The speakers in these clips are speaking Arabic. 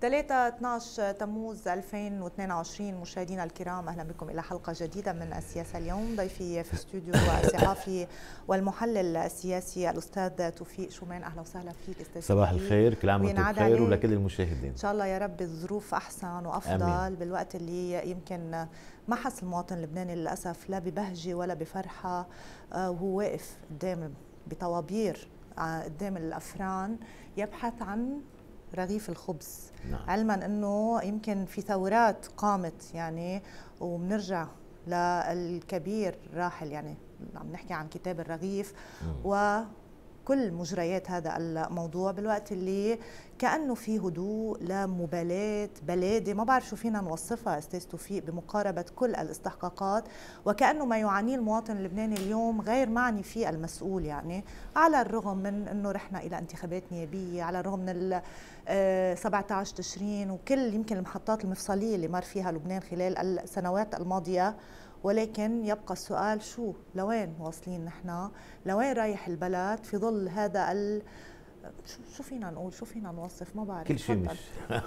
3 12 تموز 2022 مشاهدينا الكرام اهلا بكم الى حلقه جديده من السياسه اليوم ضيفي في استوديو الصحفي والمحلل السياسي الاستاذ توفيق شومان اهلا وسهلا فيك استاذ صباح الخير كل عام وانتم بخير ولكل المشاهدين ان شاء الله يا رب الظروف احسن وافضل أمين. بالوقت اللي يمكن ما حس المواطن اللبناني للاسف لا ببهجه ولا بفرحه وهو آه، واقف قدام بطوابير آه، قدام الافران يبحث عن رغيف الخبز نعم. علما انه يمكن في ثورات قامت يعني وبنرجع للكبير راحل يعني عم نحكي عن كتاب الرغيف و كل مجريات هذا الموضوع بالوقت اللي كانه في هدوء لا مبالاه بلاده ما بعرف شو فينا نوصفها استاذ توفيق بمقاربه كل الاستحقاقات وكانه ما يعانيه المواطن اللبناني اليوم غير معني فيه المسؤول يعني على الرغم من انه رحنا الى انتخابات نيابيه على الرغم من 17 آه، تشرين وكل يمكن المحطات المفصليه اللي مر فيها لبنان خلال السنوات الماضيه ولكن يبقى السؤال شو لوين واصلين نحن لوين رايح البلد في ظل هذا ال شو فينا نقول شو فينا نوصف ما بعرف كل شيء مش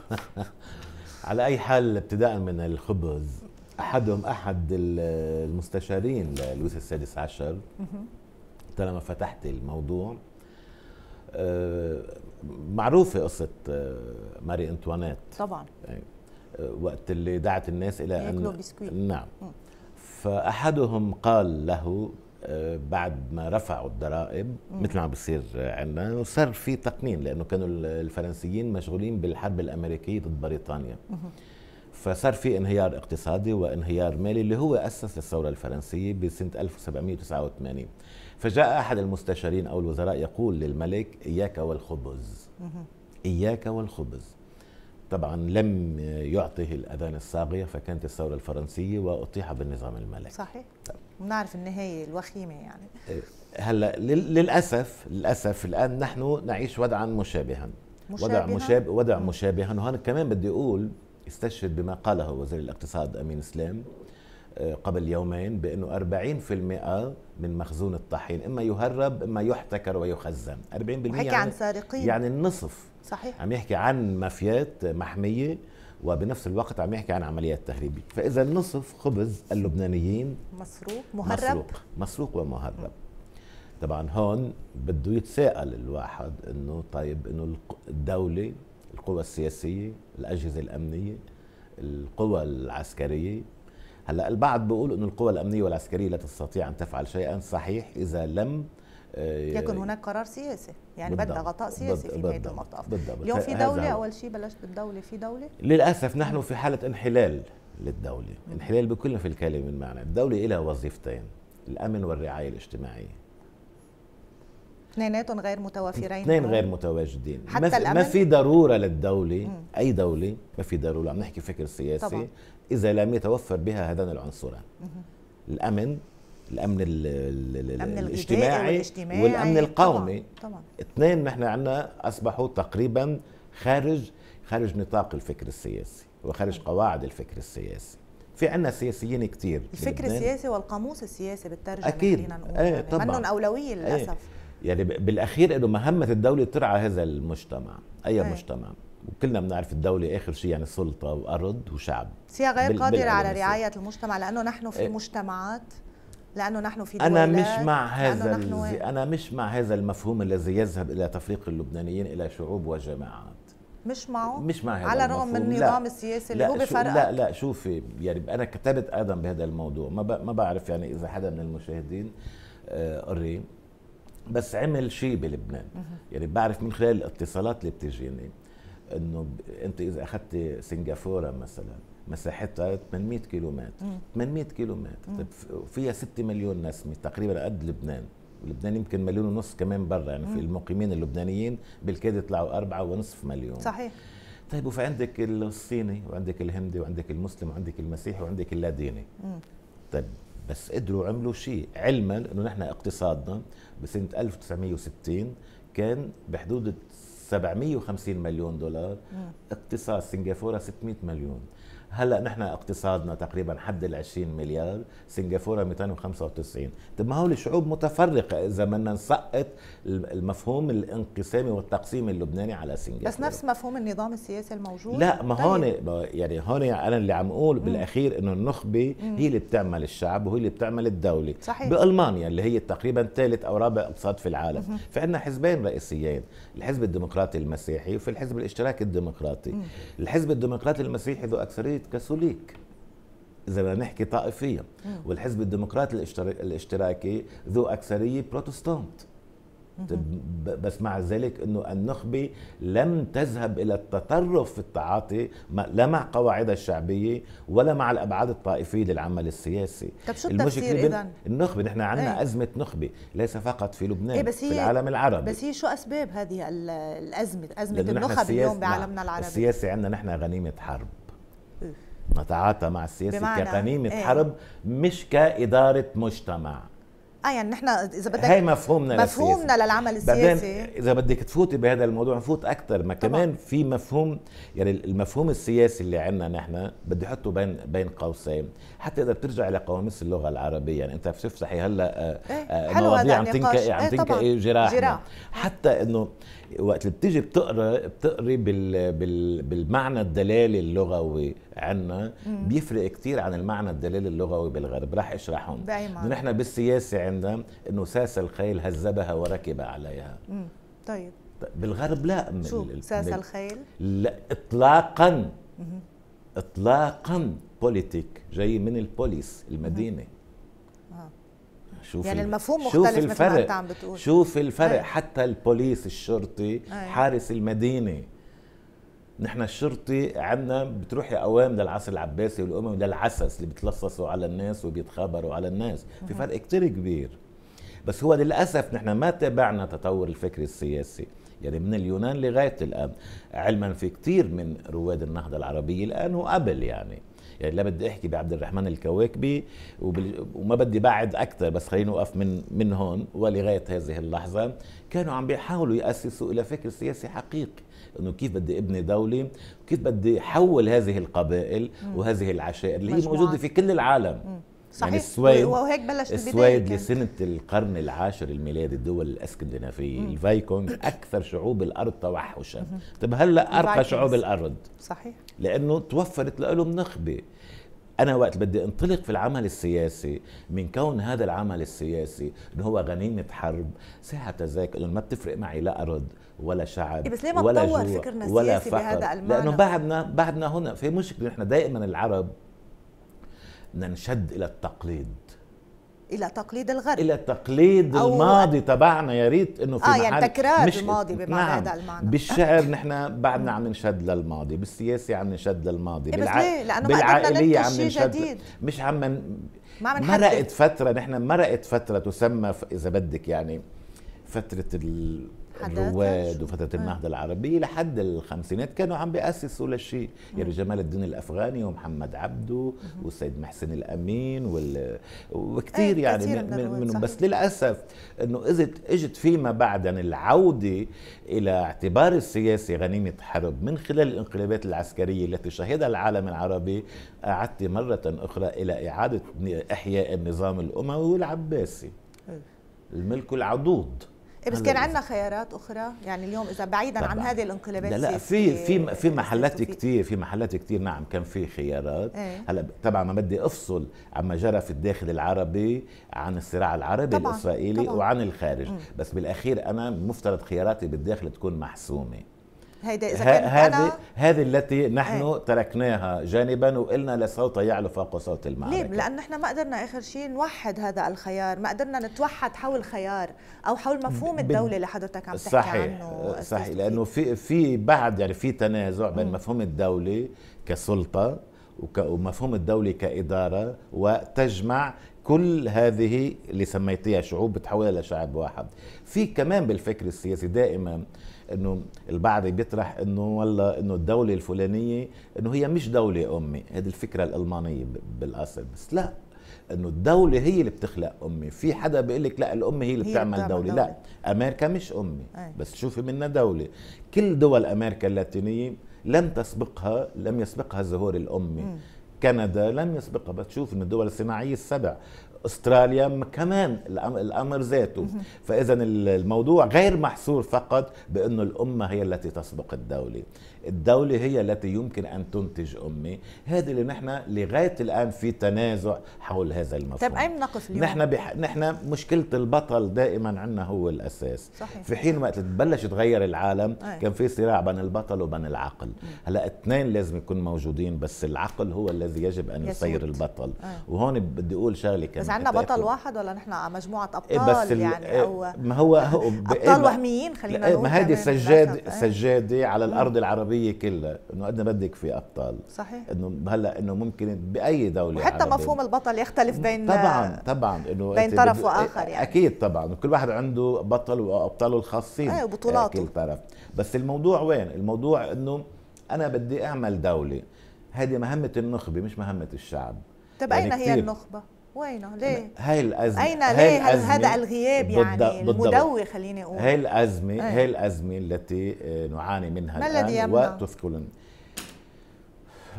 على اي حال ابتداء من الخبز احدهم احد المستشارين للويس السادس عشر طالما فتحت الموضوع آه، معروفه قصه آه، ماري انتوانيت طبعا يعني، آه، وقت اللي دعت الناس الى ان نعم فاحدهم قال له بعد ما رفعوا الضرائب مثل ما عم بيصير عندنا وصار في تقنين لانه كانوا الفرنسيين مشغولين بالحرب الامريكيه ضد بريطانيا فصار في انهيار اقتصادي وانهيار مالي اللي هو اسس الثوره الفرنسيه بسنه 1789 فجاء أحد المستشارين أو الوزراء يقول للملك إياك والخبز إياك والخبز طبعا لم يعطه الأذان الصاغية فكانت الثورة الفرنسية وأطيح بالنظام الملكي صحيح نعرف النهاية الوخيمة يعني إيه، هلا للأسف للأسف الآن نحن نعيش وضعا مشابها وضع مشابه وضع مشابها وهنا كمان بدي اقول استشهد بما قاله وزير الاقتصاد امين اسلام آه، قبل يومين بانه 40% من مخزون الطحين اما يهرب اما يحتكر ويخزن 40% يعني عن سارقين يعني النصف صحيح عم يحكي عن مافيات محميه وبنفس الوقت عم يحكي عن عمليات تهريبيه فاذا النصف خبز اللبنانيين مسروق مهرب مسروق مسروق ومهرب طبعا هون بده يتساءل الواحد انه طيب انه الدوله القوى السياسيه الاجهزه الامنيه القوى العسكريه هلا البعض بيقول انه القوى الامنيه والعسكريه لا تستطيع ان تفعل شيئا صحيح اذا لم آه، يكن هناك قرار سياسي يعني بدا غطاء سياسي في نهايه المطاف بالضبط. اليوم في دوله اول شيء بلشت بالدوله في دوله للاسف نحن في حاله انحلال للدوله انحلال بكل في الكلمه من معنى الدوله لها وظيفتين الامن والرعايه الاجتماعيه اثنيناتهم غير متوافرين اثنين غير متواجدين حتى ما في, الأمن؟ ما في ضروره للدوله مم. اي دوله ما في ضروره عم نحكي فكر سياسي طبعا. اذا لم يتوفر بها هذان العنصران الامن الامن الامن, الـ الـ الأمن الاجتماعي, والاجتماعي والامن القومي طبعا. اثنين نحن عندنا اصبحوا تقريبا خارج خارج نطاق الفكر السياسي وخارج قواعد الفكر السياسي في عندنا سياسيين كثير الفكر السياسي والقاموس السياسي بالترجمه اكيد خلينا نقول ايه يعني. طبعا منهم اولويه إيه. للاسف ايه يعني بالاخير انه مهمه الدوله ترعى هذا المجتمع اي هي. مجتمع وكلنا بنعرف الدولة آخر شيء يعني سلطة وأرض وشعب هي غير قادرة على رعاية المجتمع لأنه نحن في إيه. مجتمعات لأنه نحن في أنا مش مع هذا أنا مش مع هذا المفهوم الذي يذهب إلى تفريق اللبنانيين إلى شعوب وجماعات مش معه مش مع هذا على الرغم من النظام السياسي اللي هو بفرق لا لا شوفي يعني أنا كتبت آدم بهذا الموضوع ما ما بعرف يعني إذا حدا من المشاهدين آه، قري بس عمل شيء بلبنان يعني بعرف من خلال الاتصالات اللي بتجيني انه انت اذا اخذت سنغافوره مثلا مساحتها 800 كيلومتر 800 كيلومتر طيب فيها 6 مليون نسمه تقريبا قد لبنان ولبنان يمكن مليون ونص كمان برا يعني في المقيمين اللبنانيين بالكاد يطلعوا أربعة ونصف مليون صحيح طيب وفي عندك الصيني وعندك الهندي وعندك المسلم وعندك المسيحي وعندك اللاديني طيب بس قدروا عملوا شيء علما انه نحن اقتصادنا بسنه 1960 كان بحدود 750 مليون دولار اقتصاد سنغافوره 600 مليون هلا نحن اقتصادنا تقريبا حد ال 20 مليار سنغافوره 295 طب ما هول شعوب متفرقه اذا بدنا نسقط المفهوم الانقسامي والتقسيم اللبناني على سنغافوره بس نفس مفهوم النظام السياسي الموجود لا ما طيب. هون يعني هون انا اللي عم اقول بالاخير انه النخبه هي اللي بتعمل الشعب وهي اللي بتعمل الدوله صحيح. بالمانيا اللي هي تقريبا ثالث او رابع اقتصاد في العالم في فعندنا حزبين رئيسيين الحزب الديمقراطي المسيحي وفي الحزب الاشتراكي الديمقراطي الحزب الديمقراطي المسيحي ذو اكثريه كنت كاثوليك إذا بدنا نحكي طائفيا والحزب الديمقراطي الاشتراكي ذو أكثرية بروتستانت بس مع ذلك انه النخبه لم تذهب الى التطرف في التعاطي لا مع قواعدها الشعبيه ولا مع الابعاد الطائفيه للعمل السياسي طب شو المشكله اذا النخبه نحن عندنا ايه؟ ازمه نخبه ليس فقط في لبنان ايه بس هي في العالم العربي بس هي شو اسباب هذه الازمه ازمه النخب اليوم بعالمنا نعم، العربي السياسي عندنا نحن غنيمه حرب نتعاطى مع السياسه كغنيمه إيه؟ حرب مش كاداره مجتمع اه يعني نحن اذا بدك هي مفهومنا مفهومنا للعمل السياسي اذا بدك تفوتي بهذا الموضوع نفوت اكثر ما كمان في مفهوم يعني المفهوم السياسي اللي عندنا نحن بدي احطه بين بين قوسين حتى اذا بترجع لقواميس اللغه العربيه يعني انت بتفتحي هلا آه، إيه؟ آه، مواضيع عم إيه، تنكئي عم تنكئي جراحنا جراح. حتى انه وقت اللي بتجي بتقرا بتقري بال بال بالمعنى الدلالي اللغوي عندنا بيفرق كثير عن المعنى الدلالي اللغوي بالغرب راح اشرحهم دائما نحن بالسياسه عندنا انه ساس الخيل هذبها وركب عليها مم. طيب بالغرب لا شو ساس الخيل لا اطلاقا مم. اطلاقا بوليتيك جاي من البوليس المدينه مم. شوف يعني المفهوم مختلف شوف الفرق مثل ما عم بتقول شوف الفرق أي. حتى البوليس الشرطي أي. حارس المدينه نحن الشرطي عندنا بتروحي اوام للعصر العباسي والاموي للعسس اللي بتلصصوا على الناس وبيتخابروا على الناس في فرق كتير كبير بس هو للاسف نحن ما تابعنا تطور الفكر السياسي يعني من اليونان لغايه الان علما في كتير من رواد النهضه العربيه الان وقبل يعني يعني لا بدي احكي بعبد الرحمن الكواكبي وما بدي بعد اكثر بس خليني اوقف من من هون ولغايه هذه اللحظه كانوا عم بيحاولوا ياسسوا الى فكر سياسي حقيقي انه كيف بدي ابني دوله وكيف بدي حول هذه القبائل وهذه العشائر اللي هي موجوده في كل العالم يعني صحيح يعني السويد وهيك بلشت السويد لسنه القرن العاشر الميلادي الدول الاسكندنافيه الفايكونج اكثر شعوب الارض توحشا طب هلا ارقى شعوب الارض صحيح لانه توفرت لهم نخبه انا وقت بدي انطلق في العمل السياسي من كون هذا العمل السياسي انه هو غنيمه حرب ساعه ذاك انه ما بتفرق معي لا ارض ولا شعب إيه، بس ليه ما ولا تطور فكرنا السياسي ولا فقر بهذا المعنى لانه بعدنا بعدنا هنا في مشكله نحن دائما العرب ننشد الى التقليد الى تقليد الغرب الى تقليد أو الماضي تبعنا يا ريت انه في اه يعني تكرار مش الماضي بمعنى نعم. هذا المعنى بالشعر نحن بعدنا عم نشد للماضي بالسياسه عم نشد للماضي إيه بالع... ليه؟ بالعائليه عم نشد جديد. مش عم من... ما مرقت فتره نحن مرقت فتره تسمى ف... اذا بدك يعني فتره ال... الرواد وفتره آه. النهضه العربيه لحد الخمسينات كانوا عم بياسسوا للشيء آه. يعني جمال الدين الافغاني ومحمد عبده والسيد محسن الامين وال... وكثير آه، يعني منهم من بس للاسف انه اذا اجت فيما بعد العوده الى اعتبار السياسه غنيمه حرب من خلال الانقلابات العسكريه التي شهدها العالم العربي اعدت مره اخرى الى اعاده احياء النظام الاموي والعباسي الملك العضوض بس كان عندنا خيارات اخرى يعني اليوم اذا بعيدا طبعا. عن هذه الانقلابات لا لا في في في محلات كثير في محلات كثير نعم كان في خيارات ايه؟ هلا طبعا ما بدي افصل عما جرى في الداخل العربي عن الصراع العربي طبعا. الاسرائيلي طبعا. وعن الخارج م. إيه. بس بالاخير انا مفترض خياراتي بالداخل تكون محسومه هيدا اذا كانت هذه هذه التي إيه. نحن هي. تركناها جانبا وقلنا لصوت يعلو فوق صوت المعركه ليه؟ لان نحن ما قدرنا اخر شيء نوحد هذا الخيار، ما قدرنا نتوحد حول خيار او حول مفهوم الدوله اللي حضرتك عم تحكي صحيح عنه صحيح لانه في في بعد يعني في تنازع بين مفهوم الدوله كسلطه ومفهوم الدوله كاداره وتجمع كل هذه اللي سميتيها شعوب بتحولها لشعب واحد في كمان بالفكر السياسي دائما انه البعض بيطرح انه والله انه الدوله الفلانيه انه هي مش دوله امي هذه الفكره الالمانيه بالاصل بس لا انه الدوله هي اللي بتخلق امه في حدا بيقول لك لا الام هي اللي هي بتعمل, بتعمل دولة. دولة. لا امريكا مش امي أي. بس شوفي منا دوله كل دول امريكا اللاتينيه لم تسبقها لم يسبقها ظهور الامه كندا لم يسبقها بتشوف انه الدول الصناعيه السبع استراليا كمان الامر ذاته فاذا الموضوع غير محصور فقط بانه الامه هي التي تسبق الدوله الدولة هي التي يمكن أن تنتج أمة هذا اللي نحن لغاية الآن في تنازع حول هذا المفهوم طيب أين نقف اليوم؟ نحن, بح... نحن مشكلة البطل دائما عندنا هو الأساس صحيح. في حين وقت تبلش تغير العالم أي. كان في صراع بين البطل وبين العقل هلا اثنين لازم يكون موجودين بس العقل هو الذي يجب أن يسير البطل أي. وهون بدي أقول شغلة كمان عندنا بطل واحد ولا نحن مجموعه إيه، ابطال بس يعني إيه، او ما هو, ابطال إيه، وهميين خلينا نقول ما هذه سجاد سجاده على الارض العربيه كلها انه قد ما بدك في ابطال صحيح انه هلا انه ممكن باي دوله حتى مفهوم البطل يختلف بين طبعا طبعا انه بين طرف واخر يعني اكيد طبعا كل واحد عنده بطل وابطاله الخاصين ايوه بطولاته كل طرف بس الموضوع وين الموضوع انه انا بدي اعمل دوله هذه مهمه النخبه مش مهمه الشعب طيب يعني اين هي النخبه وينه ليه؟ هاي الأزمة أين ليه هذا الغياب يعني المدوي خليني أقول هاي الأزمة أيه؟ هاي الأزمة التي آه، نعاني منها ما الذي يمنع؟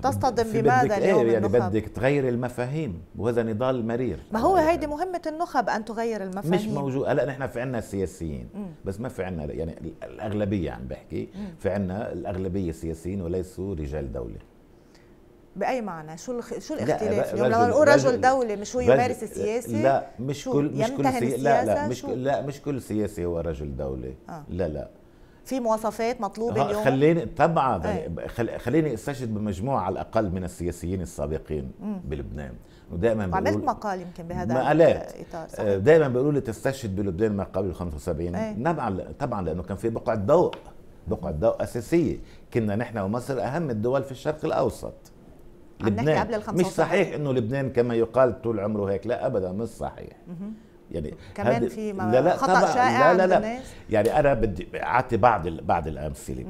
تصطدم بماذا إيه، اليوم إيه يعني النخب. بدك تغير المفاهيم وهذا نضال مرير ما هو هيدي مهمة النخب أن تغير المفاهيم مش موجود هلا نحن في عنا سياسيين بس ما في عنا يعني الأغلبية عم بحكي في عنا الأغلبية سياسيين وليسوا رجال دولة باي معنى شو الخ... شو الاختلاف اليوم لما نقول رجل دولي مش هو يمارس السياسه لا مش كل مش كل سي... لا لا مش كل... لا مش كل سياسي هو رجل دولي آه. لا لا في مواصفات مطلوبه اليوم خليني طبعا أي. آه. خل... خليني استشهد بمجموعه على الاقل من السياسيين السابقين م. بلبنان ودائما بقول عملت مقال يمكن بهذا مقالات آه، دائما بيقولوا لي تستشهد بلبنان ما قبل 75 طبعا إيه. طبعا لانه كان في بقعه ضوء بقعه ضوء اساسيه كنا نحن ومصر اهم الدول في الشرق الاوسط لبنان قبل ال مش صحيح انه لبنان كما يقال طول عمره هيك لا ابدا مش صحيح يعني كمان في لا لا خطا شائع لا لا لا يعني انا بدي اعطي بعض بعض الامثله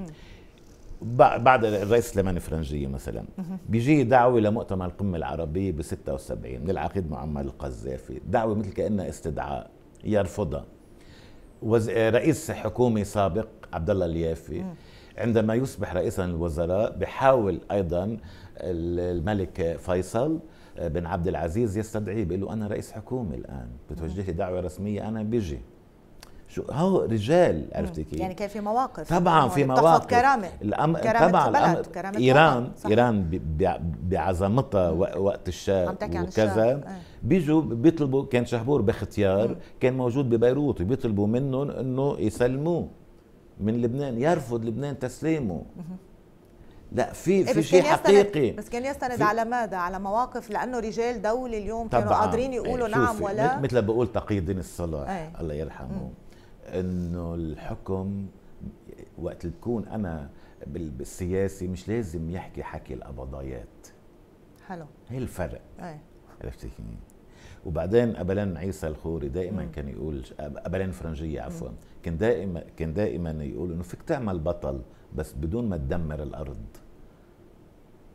بعد الرئيس سليمان فرنجيه مثلا بيجي دعوه لمؤتمر القمه العربيه ب 76 للعقيد معمر القذافي دعوه مثل كانها استدعاء يرفضها رئيس حكومي سابق عبد الله اليافي عندما يصبح رئيسا للوزراء بحاول ايضا الملك فيصل بن عبد العزيز يستدعيه بيقول له انا رئيس حكومه الان بتوجه لي دعوه رسميه انا بيجي شو هو رجال عرفتي كيف يعني كان في مواقف طبعا يعني في مواقف كرامه الأم... كرامة طبعا الأم... كرامة ايران صح. ايران ب... بعظمتها وقت الشاه وكذا آه. بيجوا بيطلبوا كان شهبور بختيار كان موجود ببيروت بيطلبوا منهم انه يسلموه من لبنان يرفض لبنان تسليمه لا في إيه، في شيء حقيقي بس كان يستند على ماذا؟ على مواقف لانه رجال دوله اليوم كانوا قادرين يقولوا نعم ولا مثل بقول تقي الدين الصلاح إيه. الله يرحمه انه الحكم وقت اللي بكون انا بالسياسي مش لازم يحكي حكي القبضايات حلو هي الفرق ايه عرفتي وبعدين قبلان عيسى الخوري دائما مم. كان يقول قبلان فرنجيه عفوا كان دائما كان دائما يقول انه فيك تعمل بطل بس بدون ما تدمر الارض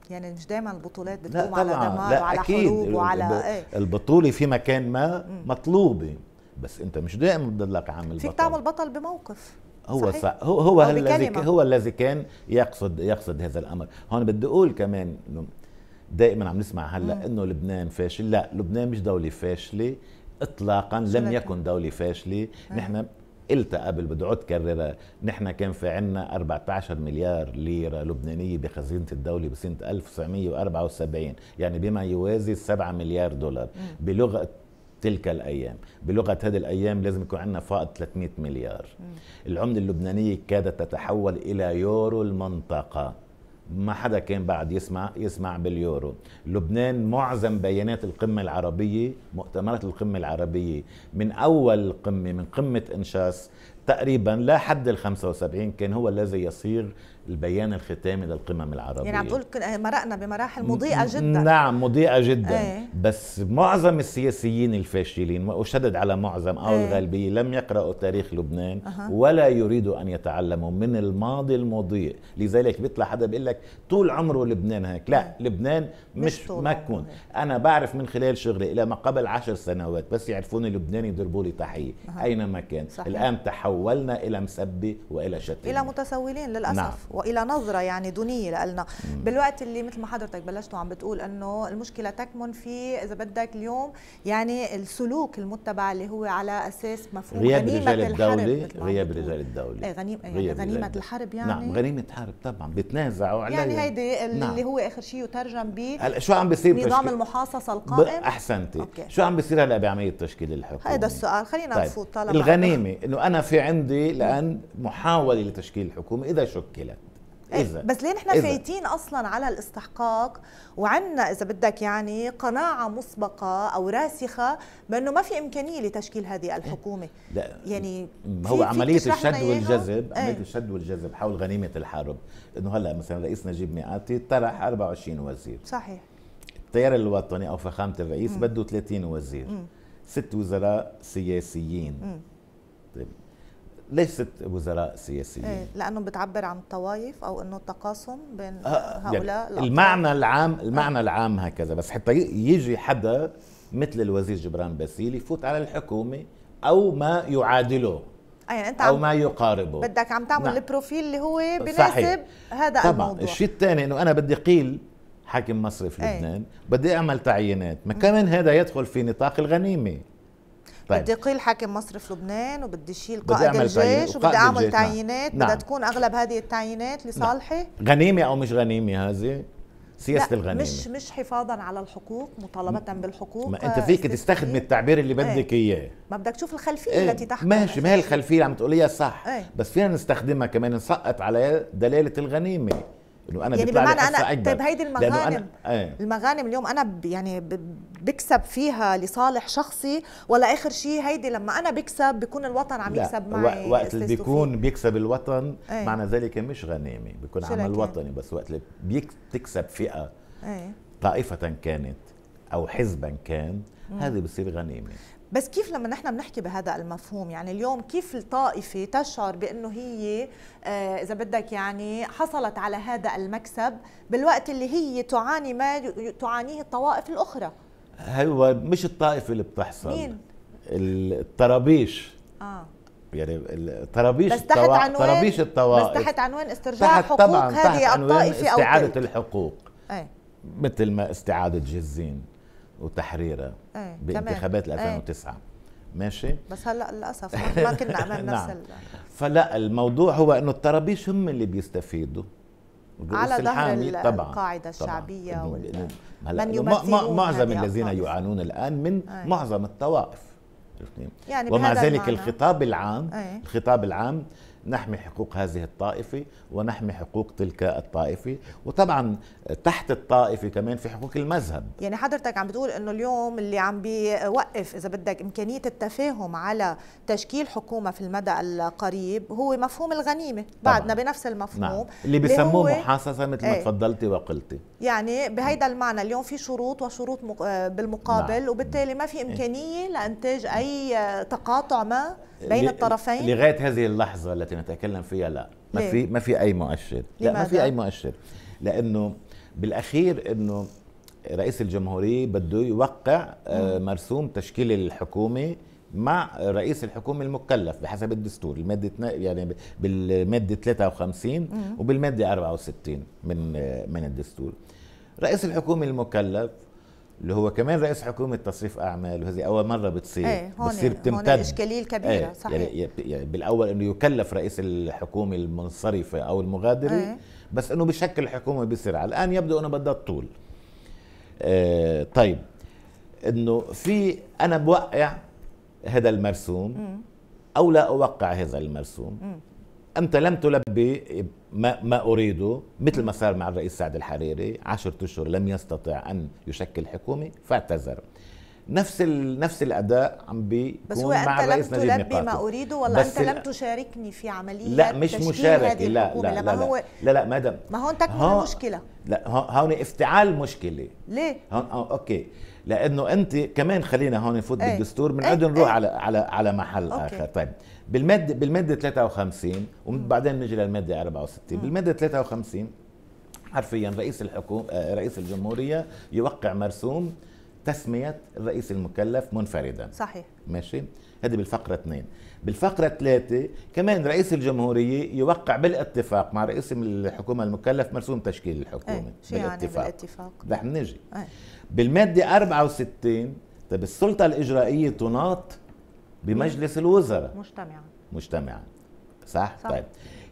يعني مش دايما البطولات بتقوم على دمار وعلى أكيد. حروب وعلى ايه البطوله في مكان ما مطلوبه بس انت مش دائما بتضلك عامل فيك بطل تعمل بطل بموقف هو صحيح. صح هو هو الذي هو الذي كان يقصد يقصد هذا الامر هون بدي اقول كمان انه دائما عم نسمع هلا انه لبنان فاشل لا لبنان مش دوله فاشله اطلاقا لم يكن دوله فاشله نحن قلت قبل بدي اعود كررها نحن كان في عنا 14 مليار ليره لبنانيه بخزينه الدوله بسنه 1974 يعني بما يوازي 7 مليار دولار بلغه تلك الايام بلغه هذه الايام لازم يكون عندنا فائض 300 مليار العمله اللبنانيه كادت تتحول الى يورو المنطقه ما حدا كان بعد يسمع يسمع باليورو لبنان معظم بيانات القمة العربية مؤتمرات القمة العربية من أول قمة من قمة إنشاس تقريبا لا حد ال 75 كان هو الذي يصير البيان الختامي للقمم العربية يعني عم تقول آه، مرقنا بمراحل مضيئة جدا نعم مضيئة جدا ايه؟ بس معظم السياسيين الفاشلين وأشدد على معظم أو ايه؟ الغالبية لم يقرأوا تاريخ لبنان أه. ولا يريدوا أن يتعلموا من الماضي المضيء لذلك بيطلع حدا بيقول لك طول عمره لبنان هيك لا ايه؟ لبنان مش, مش ما تكون انا بعرف من خلال شغلي الى ما قبل عشر سنوات بس يعرفوني لبناني يضربوا لي تحيه أه. اينما كان صحيح. الان تحولنا الى مسبه والى شتيمه الى متسولين للاسف نعم. والى نظره يعني دونيه لنا بالوقت اللي مثل ما حضرتك بلشت وعم بتقول انه المشكله تكمن في اذا بدك اليوم يعني السلوك المتبع اللي هو على اساس مفهوم غياب رجال الدوله غياب رجال الدوله ايه غنيمه يعني غنيمه الحرب يعني نعم غنيمه حرب طبعا بيتنازعوا عليها يعني هيدي اللي نعم. هو اخر شيء يترجم ب هلا شو عم بيصير نظام تشكيل... المحاصصه القائم احسنتي أوكي. شو عم بيصير هلا بعمليه تشكيل الحكومه هذا السؤال خلينا طيب. نفوت طالما الغنيمه انه انا في عندي الان محاوله لتشكيل الحكومه اذا شكلت إيه، إذا بس ليه نحن فايتين اصلا على الاستحقاق وعندنا اذا بدك يعني قناعه مسبقه او راسخه بانه ما في امكانيه لتشكيل هذه إيه. الحكومه لا يعني هو عمليه الشد والجذب ايه؟ عمليه الشد والجذب حول غنيمه الحرب انه هلا مثلا الرئيس نجيب ميقاتي طرح 24 وزير صحيح التيار الوطني او فخامه الرئيس بده 30 وزير م. ست وزراء سياسيين م. طيب ليست وزراء سياسيين إيه لانه بتعبر عن الطوائف او انه التقاسم بين آه، يعني هؤلاء يعني المعنى العام المعنى آه. العام هكذا بس حتى يجي حدا مثل الوزير جبران باسيل يفوت على الحكومه او ما يعادله آه، يعني انت او ما يقاربه بدك عم تعمل نعم. البروفيل اللي هو بناسب هذا طبعا الموضوع الشيء الثاني انه انا بدي قيل حاكم مصري إيه. في لبنان بدي اعمل تعيينات ما كمان هذا يدخل في نطاق الغنيمه طيب. بدي قيل حاكم مصر في لبنان وبدي شيل قائد الجيش وبدي اعمل نعم. تعيينات نعم. بدها تكون اغلب هذه التعيينات لصالحي نعم. غنيمه او مش غنيمه هذه سياسه لا الغنيمه مش مش حفاظا على الحقوق مطالبه بالحقوق ما انت فيك آه، تستخدم إيه. التعبير اللي بدك إيه. اياه ما بدك تشوف الخلفيه ايه التي تحكم ماشي ما هي الخلفيه اللي عم تقوليها صح ايه؟ بس فينا نستخدمها كمان نسقط على دلاله الغنيمه انه انا يعني بمعنى انا طيب هيدي المغانم أنا... إيه. المغانم اليوم انا ب... يعني ب... بكسب فيها لصالح شخصي ولا اخر شيء هيدي لما انا بكسب بيكون الوطن عم يكسب معي وقت اللي بيكون بيكسب الوطن أي. معنى ذلك مش غنيمه بيكون عمل وطني بس وقت اللي بيك... بتكسب فئه أي. طائفه كانت او حزبا كان هذه بتصير غنيمه بس كيف لما نحن بنحكي بهذا المفهوم يعني اليوم كيف الطائفة تشعر بأنه هي آه، إذا بدك يعني حصلت على هذا المكسب بالوقت اللي هي تعاني ما تعانيه الطوائف الأخرى هو أيوة، مش الطائفة اللي بتحصل مين؟ الطرابيش آه. يعني الطرابيش بس تحت عنوان طرابيش الطوائف بس تحت عنوان استرجاع تحت حقوق طبعاً هذه تحت عنوان الطائفة أو استعادة الحقوق أي. مثل ما استعادة جزين وتحريرها ايه بانتخابات 2009 ايه ماشي بس هلا للاسف ما كنا عملنا نفس نعم. فلا الموضوع هو انه الطرابيش هم اللي بيستفيدوا على ظهر طبعا القاعده الشعبيه طبعاً. وال... من يعني من معظم الذين يعانون الان من ايه معظم الطوائف يعني ومع ذلك الخطاب العام ايه الخطاب العام نحمي حقوق هذه الطائفة ونحمي حقوق تلك الطائفة وطبعا تحت الطائفة كمان في حقوق المذهب يعني حضرتك عم بتقول أنه اليوم اللي عم بيوقف إذا بدك إمكانية التفاهم على تشكيل حكومة في المدى القريب هو مفهوم الغنيمة بعدنا بنفس المفهوم نعم. اللي بسموه محاصصة مثل ما ايه. تفضلتي وقلتي يعني بهيدا المعنى اليوم في شروط وشروط آه، بالمقابل نعم. وبالتالي ما في إيه. امكانيه لانتاج اي آه، تقاطع ما بين ل... الطرفين لغايه هذه اللحظه التي نتكلم فيها لا ما ليه؟ في ما في اي مؤشر لا ما في اي مؤشر لانه بالاخير انه رئيس الجمهوريه بده يوقع آه، مرسوم تشكيل الحكومه مع رئيس الحكومة المكلف بحسب الدستور المادة يعني بالمادة 53 وبالمادة 64 من من الدستور رئيس الحكومه المكلف اللي هو كمان رئيس حكومة تصريف أعمال وهذه أول مرة بتصير ايه بتصير يعني، بتمتد هون الإشكالية الكبيرة ايه يعني صحيح يعني, يعني بالأول أنه يكلف رئيس الحكومة المنصرفة أو المغادرة ايه بس أنه بشكل الحكومة بسرعة الآن يبدو أنه بدها الطول اه طيب أنه في أنا بوقع هذا المرسوم م. أو لا أوقع هذا المرسوم م. أنت لم تلبي ما, ما أريده مثل ما صار مع الرئيس سعد الحريري عشرة أشهر لم يستطع أن يشكل حكومة فاعتذر نفس ال... نفس الاداء عم بيكون بس هو انت لم تلبي ما اريده ولا انت لم تشاركني في عمليه لا مش مشاركه لا لا لا لا, لا, لا ما مادام ما هون تكمن هون المشكله لا هون افتعال مشكله ليه؟ هون اه، اوكي لانه انت كمان خلينا هون نفوت ايه؟ بالدستور بنعود ايه؟ نروح ايه؟ على على على محل أوكي. اخر طيب بالماده بالماده 53 وبعدين نجي للماده 64 بالماده 53 حرفيا رئيس الحكومه آه، رئيس الجمهوريه يوقع مرسوم تسميه الرئيس المكلف منفردا صحيح ماشي هذه بالفقره اثنين بالفقره ثلاثه كمان رئيس الجمهوريه يوقع بالاتفاق مع رئيس الحكومه المكلف مرسوم تشكيل الحكومه ايه. شو يعني بالاتفاق يعني رح نجي ايه. بالماده 64 طيب السلطه الاجرائيه تناط بمجلس الوزراء مجتمعا مجتمعا صح؟, صح؟ طيب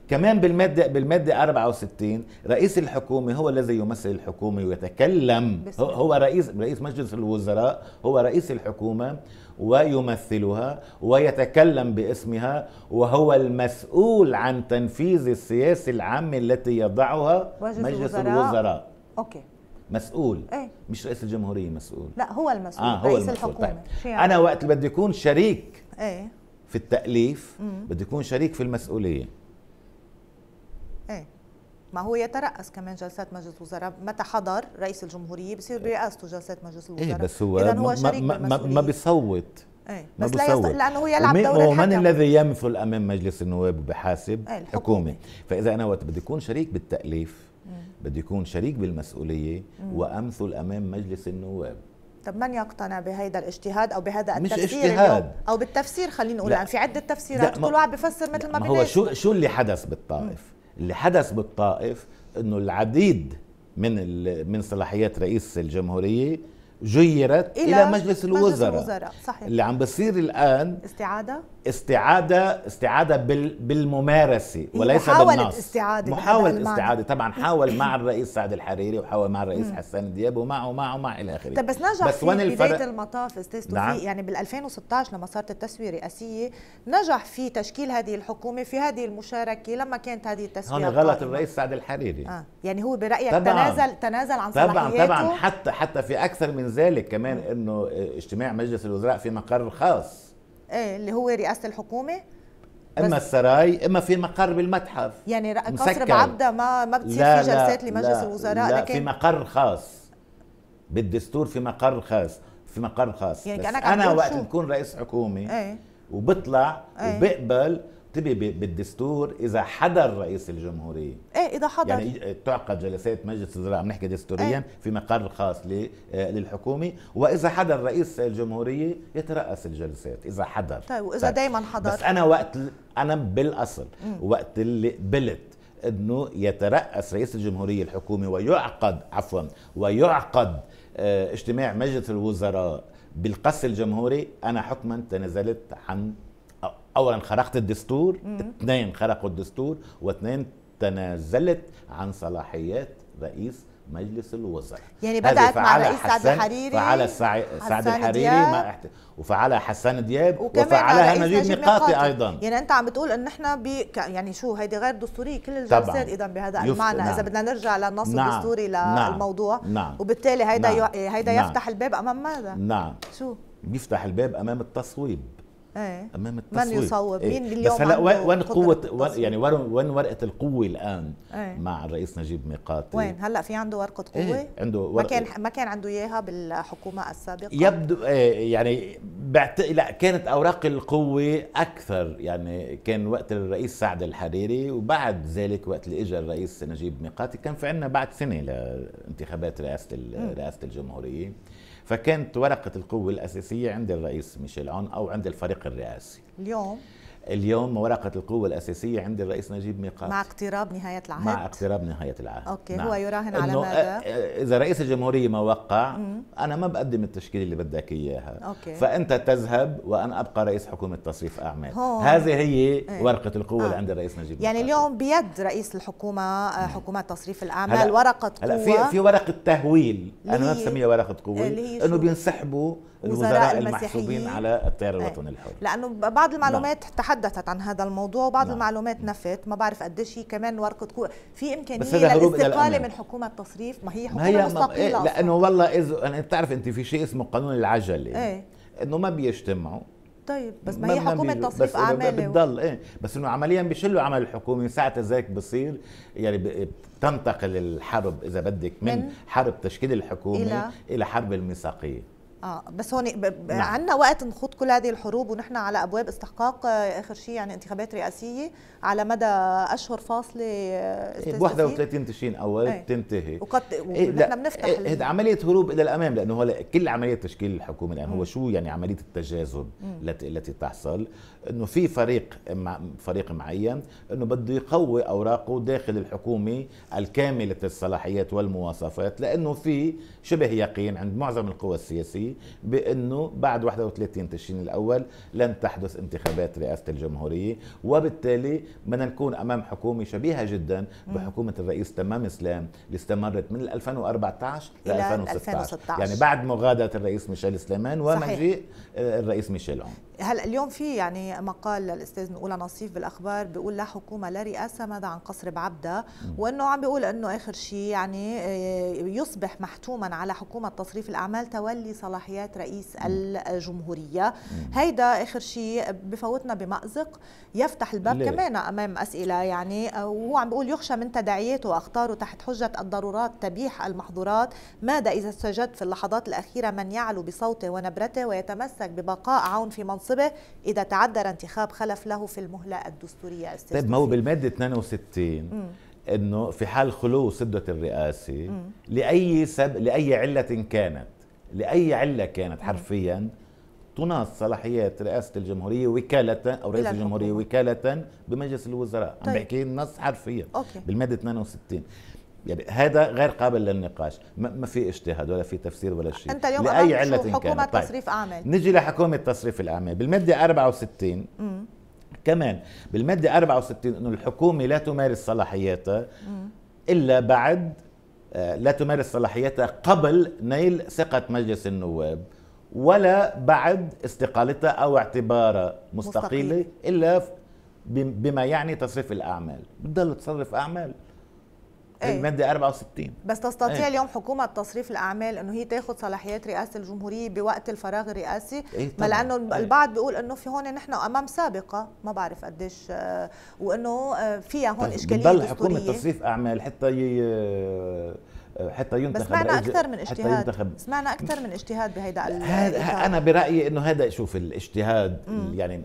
كمان بالمادة بالمادة 64 رئيس الحكومة هو الذي يمثل الحكومة ويتكلم هو, هو رئيس رئيس مجلس الوزراء هو رئيس الحكومة ويمثلها ويتكلم باسمها وهو المسؤول عن تنفيذ السياسة العامة التي يضعها مجلس الوزراء, الوزراء. اوكي مسؤول ايه؟ مش رئيس الجمهوريه مسؤول لا هو المسؤول آه هو رئيس المسؤول. الحكومه طيب. يعني؟ انا وقت اللي بدي يكون شريك ايه في التاليف بدي يكون شريك في المسؤوليه ايه ما هو يترأس كمان جلسات مجلس الوزراء متى حضر رئيس الجمهورية بصير إيه. برئاسته جلسات مجلس إيه، الوزراء إيه بس هو, إذن هو شريك ما, ما, ما بيصوت إيه ما بس بيصوت. لا لأنه هو يلعب دور الحكم ومن الذي يمثل أمام مجلس النواب وبحاسب إيه الحكومة فإذا أنا وقت بدي أكون شريك بالتأليف بدي يكون شريك بالمسؤوليه وامثل امام مجلس النواب طب من يقتنع بهذا الاجتهاد او بهذا التفسير مش اجتهاد او بالتفسير خلينا نقول يعني في عده تفسيرات كل واحد بفسر مثل ما, ما هو شو شو اللي حدث بالطائف؟ اللي حدث بالطائف انه العديد من من صلاحيات رئيس الجمهوريه جيرت إلى, إلى مجلس الوزراء, مجلس الوزراء. صحيح. اللي عم بصير الآن استعادة استعادة استعادة بالممارسة وليس محاولة بالنص استعادة محاولة استعادة طبعا حاول مع الرئيس سعد الحريري وحاول مع الرئيس حسان دياب ومعه ومعه ومع إلى آخره طب بس نجح بس في بداية الفرق... المطاف استاذ نعم. يعني بال 2016 لما صارت التسوية رئاسية نجح في تشكيل هذه الحكومة في هذه المشاركة لما كانت هذه التسوية هون غلط الرئيس سعد الحريري آه. يعني هو برأيك طبعاً. تنازل تنازل عن طبعا طبعا حتى حتى في أكثر من ذلك كمان انه اجتماع مجلس الوزراء في مقر خاص ايه اللي هو رئاسه الحكومه اما السراي اما في مقر بالمتحف يعني قصر بعبدا ما ما بتصير في جلسات لمجلس الوزراء لا لكن في مقر خاص بالدستور في مقر خاص في مقر خاص يعني بس انا وقت شو. بكون رئيس حكومه ايه؟ وبطلع ايه؟ وبقبل تكتبي بالدستور اذا حضر رئيس الجمهوريه ايه اذا حضر يعني تعقد جلسات مجلس الوزراء عم نحكي إيه. دستوريا ايه؟ في مقر خاص آه، للحكومه واذا حضر رئيس الجمهوريه يترأس الجلسات اذا حضر طيب واذا طيب. دائما حضر بس انا وقت انا بالاصل وقت اللي قبلت انه يترأس رئيس الجمهوريه الحكومه ويعقد عفوا ويعقد آه، اجتماع مجلس الوزراء بالقس الجمهوري انا حكما تنازلت عن اولا خرقت الدستور اثنين خرقوا الدستور واثنين تنازلت عن صلاحيات رئيس مجلس الوزراء يعني بدات مع الرئيس سعد الحريري فعلى سعد الحريري ما احت... وفعلها حسان دياب وفعلها نجيب ميقاتي ايضا يعني انت عم بتقول ان احنا بي... يعني شو هيدي غير دستوريه كل الجلسات اذا بهذا يف... المعنى نعم. اذا بدنا نرجع للنص نعم. الدستوري نعم. للموضوع نعم. نعم. وبالتالي هيدا نعم. ي... هيدا نعم. يفتح الباب امام ماذا نعم شو بيفتح الباب امام التصويب ايه امام التصوير من يصوب ايه. مين اليوم بس هلا وين قوه وين يعني وين ورقه القوه الان ايه. مع الرئيس نجيب ميقاتي وين هلا في عنده ورقه قوه ايه. عنده ورقة. ما كان ما كان عنده اياها بالحكومه السابقه يبدو ايه يعني بعت... لا كانت اوراق القوه اكثر يعني كان وقت الرئيس سعد الحريري وبعد ذلك وقت اللي اجى الرئيس نجيب ميقاتي كان في عندنا بعد سنه لانتخابات رئاسه رئاسه الجمهوريه فكانت ورقة القوة الأساسية عند الرئيس ميشيل عون أو عند الفريق الرئاسي اليوم اليوم ورقة القوة الأساسية عند الرئيس نجيب ميقات مع اقتراب نهاية العهد مع اقتراب نهاية العهد أوكي نعم. هو يراهن على ماذا؟ آه، آه، إذا رئيس الجمهورية ما وقع أنا ما بقدم التشكيل اللي بدك إياها أوكي. فأنت تذهب وأنا أبقى رئيس حكومة تصريف أعمال هون. هذه هي ايه. ورقة القوة آه. اللي عند الرئيس نجيب يعني ميقات. اليوم بيد رئيس الحكومة آه، نعم. حكومة تصريف الأعمال هلأ. ورقة قوة هلا في في ورقة تهويل أنا ما بسميها ورقة قوة إنه بينسحبوا الوزراء المحسوبين على التيار الوطني الحر لانه بعض نعم. المعلومات لا. تحدثت عن هذا الموضوع وبعض لا. نعم. المعلومات نفت ما بعرف قديش هي كمان ورقه كو... في امكانيه للاستقاله من حكومه تصريف ما هي حكومه ما إيه، مستقله إيه لانه والله اذا يعني بتعرف انت في شيء اسمه قانون العجله ايه؟ انه ما بيجتمعوا طيب بس ما هي حكومه تصريف اعمال بتضل ايه بس انه عمليا بيشلوا عمل الحكومه ساعه ذاك بصير يعني بتنتقل الحرب اذا بدك من, من حرب تشكيل الحكومه الى, إلى حرب الميثاقيه اه بس هون نعم. عندنا وقت نخوض كل هذه الحروب ونحن على ابواب استحقاق آه، اخر شيء يعني انتخابات رئاسيه على مدى اشهر فاصله ب 31 تشرين اول ايه. بتنتهي وقد ايه نحن إيه، بنفتح ايه عمليه هروب الى الامام لانه هلا كل عمليه تشكيل الحكومه الان هو شو يعني عمليه التجاذب التي التي تحصل انه في فريق مع فريق معين انه بده يقوي اوراقه داخل الحكومه الكامله الصلاحيات والمواصفات لانه في شبه يقين عند معظم القوى السياسيه بانه بعد 31 تشرين الاول لن تحدث انتخابات رئاسه الجمهوريه وبالتالي بدنا نكون امام حكومه شبيهه جدا بحكومه الرئيس تمام اسلام اللي استمرت من 2014 ل 2016. 2016 يعني بعد مغادره الرئيس ميشيل سليمان ومجيء آه، الرئيس ميشيل عون هلا اليوم في يعني مقال للاستاذ نقول نصيف بالاخبار بيقول لا حكومه لا رئاسه ماذا عن قصر بعبده وانه عم بيقول انه اخر شيء يعني آه، يصبح محتوما على حكومه تصريف الاعمال تولي صلاحيات رئيس الجمهوريه هيدا اخر شيء بفوتنا بمازق يفتح الباب ليه؟ كمان امام اسئله يعني آه، وهو عم بيقول يخشى من تداعياته واخطاره تحت حجه الضرورات تبيح المحظورات ماذا اذا استجد في اللحظات الاخيره من يعلو بصوته ونبرته ويتمسك ببقاء عون في منصب منصبه إذا تعذر انتخاب خلف له في المهلة الدستورية السياسية طيب ما هو بالمادة 62 مم. أنه في حال خلو سدة الرئاسة لأي سب... لأي علة كانت لأي علة كانت حرفيا تناص صلاحيات رئاسة الجمهورية وكالة أو رئيس الجمهورية وكالة بمجلس الوزراء طيب. عم بحكي النص حرفيا أوكي. بالمادة 62 يعني هذا غير قابل للنقاش ما في اجتهاد ولا في تفسير ولا شيء انت اليوم لاي علة حكومه كانت. طيب. تصريف اعمال نجي لحكومه تصريف الاعمال بالماده 64 م. كمان بالماده 64 انه الحكومه لا تمارس صلاحياتها الا بعد آه، لا تمارس صلاحياتها قبل نيل ثقة مجلس النواب ولا بعد استقالتها أو اعتبارها مستقيلة مستقيل. إلا بما يعني تصريف الأعمال بتضل تصرف أعمال أيه. الماده 64 بس تستطيع أيه. اليوم حكومه تصريف الاعمال انه هي تاخذ صلاحيات رئاسه الجمهوريه بوقت الفراغ الرئاسي أيه ما لانه أيه. البعض بيقول انه في هون نحن امام سابقه ما بعرف قديش آه، وانه آه، فيها هون طيب، اشكاليه بتضل حكومه تصريف اعمال حتى ي... آه، حتى ينتخب بس سمعنا اكثر من اجتهاد حتى ينتخب سمعنا اكثر من اجتهاد بهيدا انا برايي انه هذا شوف الاجتهاد يعني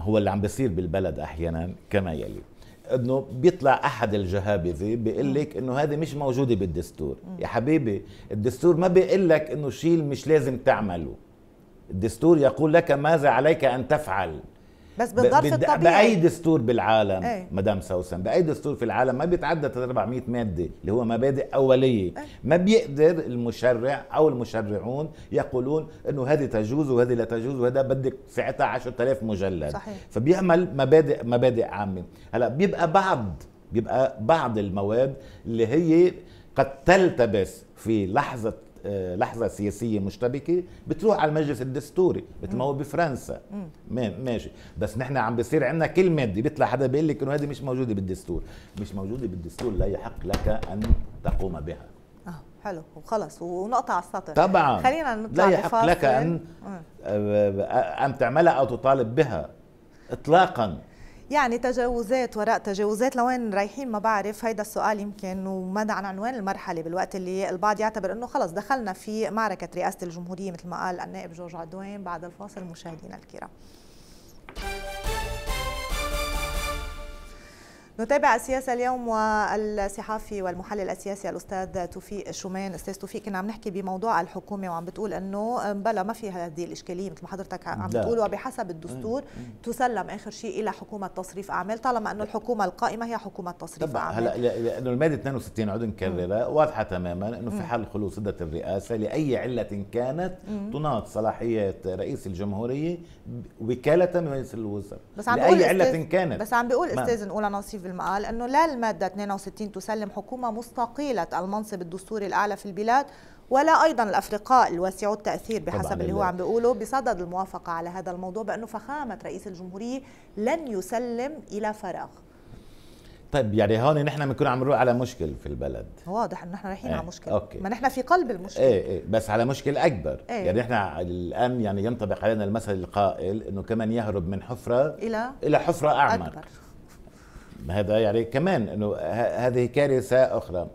هو اللي عم بيصير بالبلد احيانا كما يلي انه بيطلع احد الجهابذه بيقول لك انه هذه مش موجوده بالدستور يا حبيبي الدستور ما بيقول لك انه شيء مش لازم تعمله الدستور يقول لك ماذا عليك ان تفعل بس بالظرف الطبيعي باي دستور بالعالم ايه؟ مدام سوسن باي دستور في العالم ما بيتعدى 400 ماده اللي هو مبادئ اوليه ايه؟ ما بيقدر المشرع او المشرعون يقولون انه هذه تجوز وهذه لا تجوز وهذا بدك ساعتها 10000 مجلد صحيح. فبيعمل مبادئ مبادئ عامه هلا بيبقى بعض بيبقى بعض المواد اللي هي قد تلتبس في لحظه آه، لحظه سياسيه مشتبكه بتروح على المجلس الدستوري مثل ما هو بفرنسا ماشي بس نحن عم بصير عندنا كل ماده بيطلع حدا بيقول لك انه هذه مش موجوده بالدستور مش موجوده بالدستور لا يحق لك ان تقوم بها اه حلو وخلص ونقطة على السطر طبعا خلينا نطلع لا يحق لك ان ان تعملها او تطالب بها اطلاقا يعني تجاوزات وراء تجاوزات لوين رايحين ما بعرف هيدا السؤال يمكن ومدى عن عنوان المرحله بالوقت اللي البعض يعتبر انه خلص دخلنا في معركه رئاسه الجمهوريه مثل ما قال النائب جورج عدوان بعد الفاصل مشاهدينا الكرام نتابع السياسه اليوم والصحافي والمحلل السياسي الاستاذ توفيق شومان استاذ توفيق كنا عم نحكي بموضوع الحكومه وعم بتقول انه بلا ما في هذه الاشكاليه مثل ما حضرتك عم بتقول وبحسب الدستور تسلم اخر شيء الى حكومه تصريف اعمال طالما انه الحكومه القائمه هي حكومه تصريف طبعا اعمال هلا لانه الماده 62 عود نكررها واضحه تماما انه في حال خلو سده الرئاسه لاي عله كانت تناط صلاحيات رئيس الجمهوريه وكاله من مجلس الوزراء بس عم بقول لاي عله كانت بس عم بقول نعم. استاذ نقول نصيف بالمقال أنه لا المادة 62 تسلم حكومة مستقيلة المنصب الدستوري الأعلى في البلاد ولا ايضا الافرقاء الواسعو التاثير بحسب اللي هو عم بيقوله بصدد الموافقه على هذا الموضوع بانه فخامه رئيس الجمهوريه لن يسلم الى فراغ طيب يعني هون نحن بنكون عم نروح على مشكل في البلد واضح انه نحن رايحين ايه. على مشكل أوكي. ما نحن في قلب المشكله ايه ايه بس على مشكل اكبر ايه. يعني نحن الان يعني ينطبق علينا المثل القائل انه كمن يهرب من حفره الى الى حفره اعمق أكبر. هذا يعني كمان انه هذه كارثه اخرى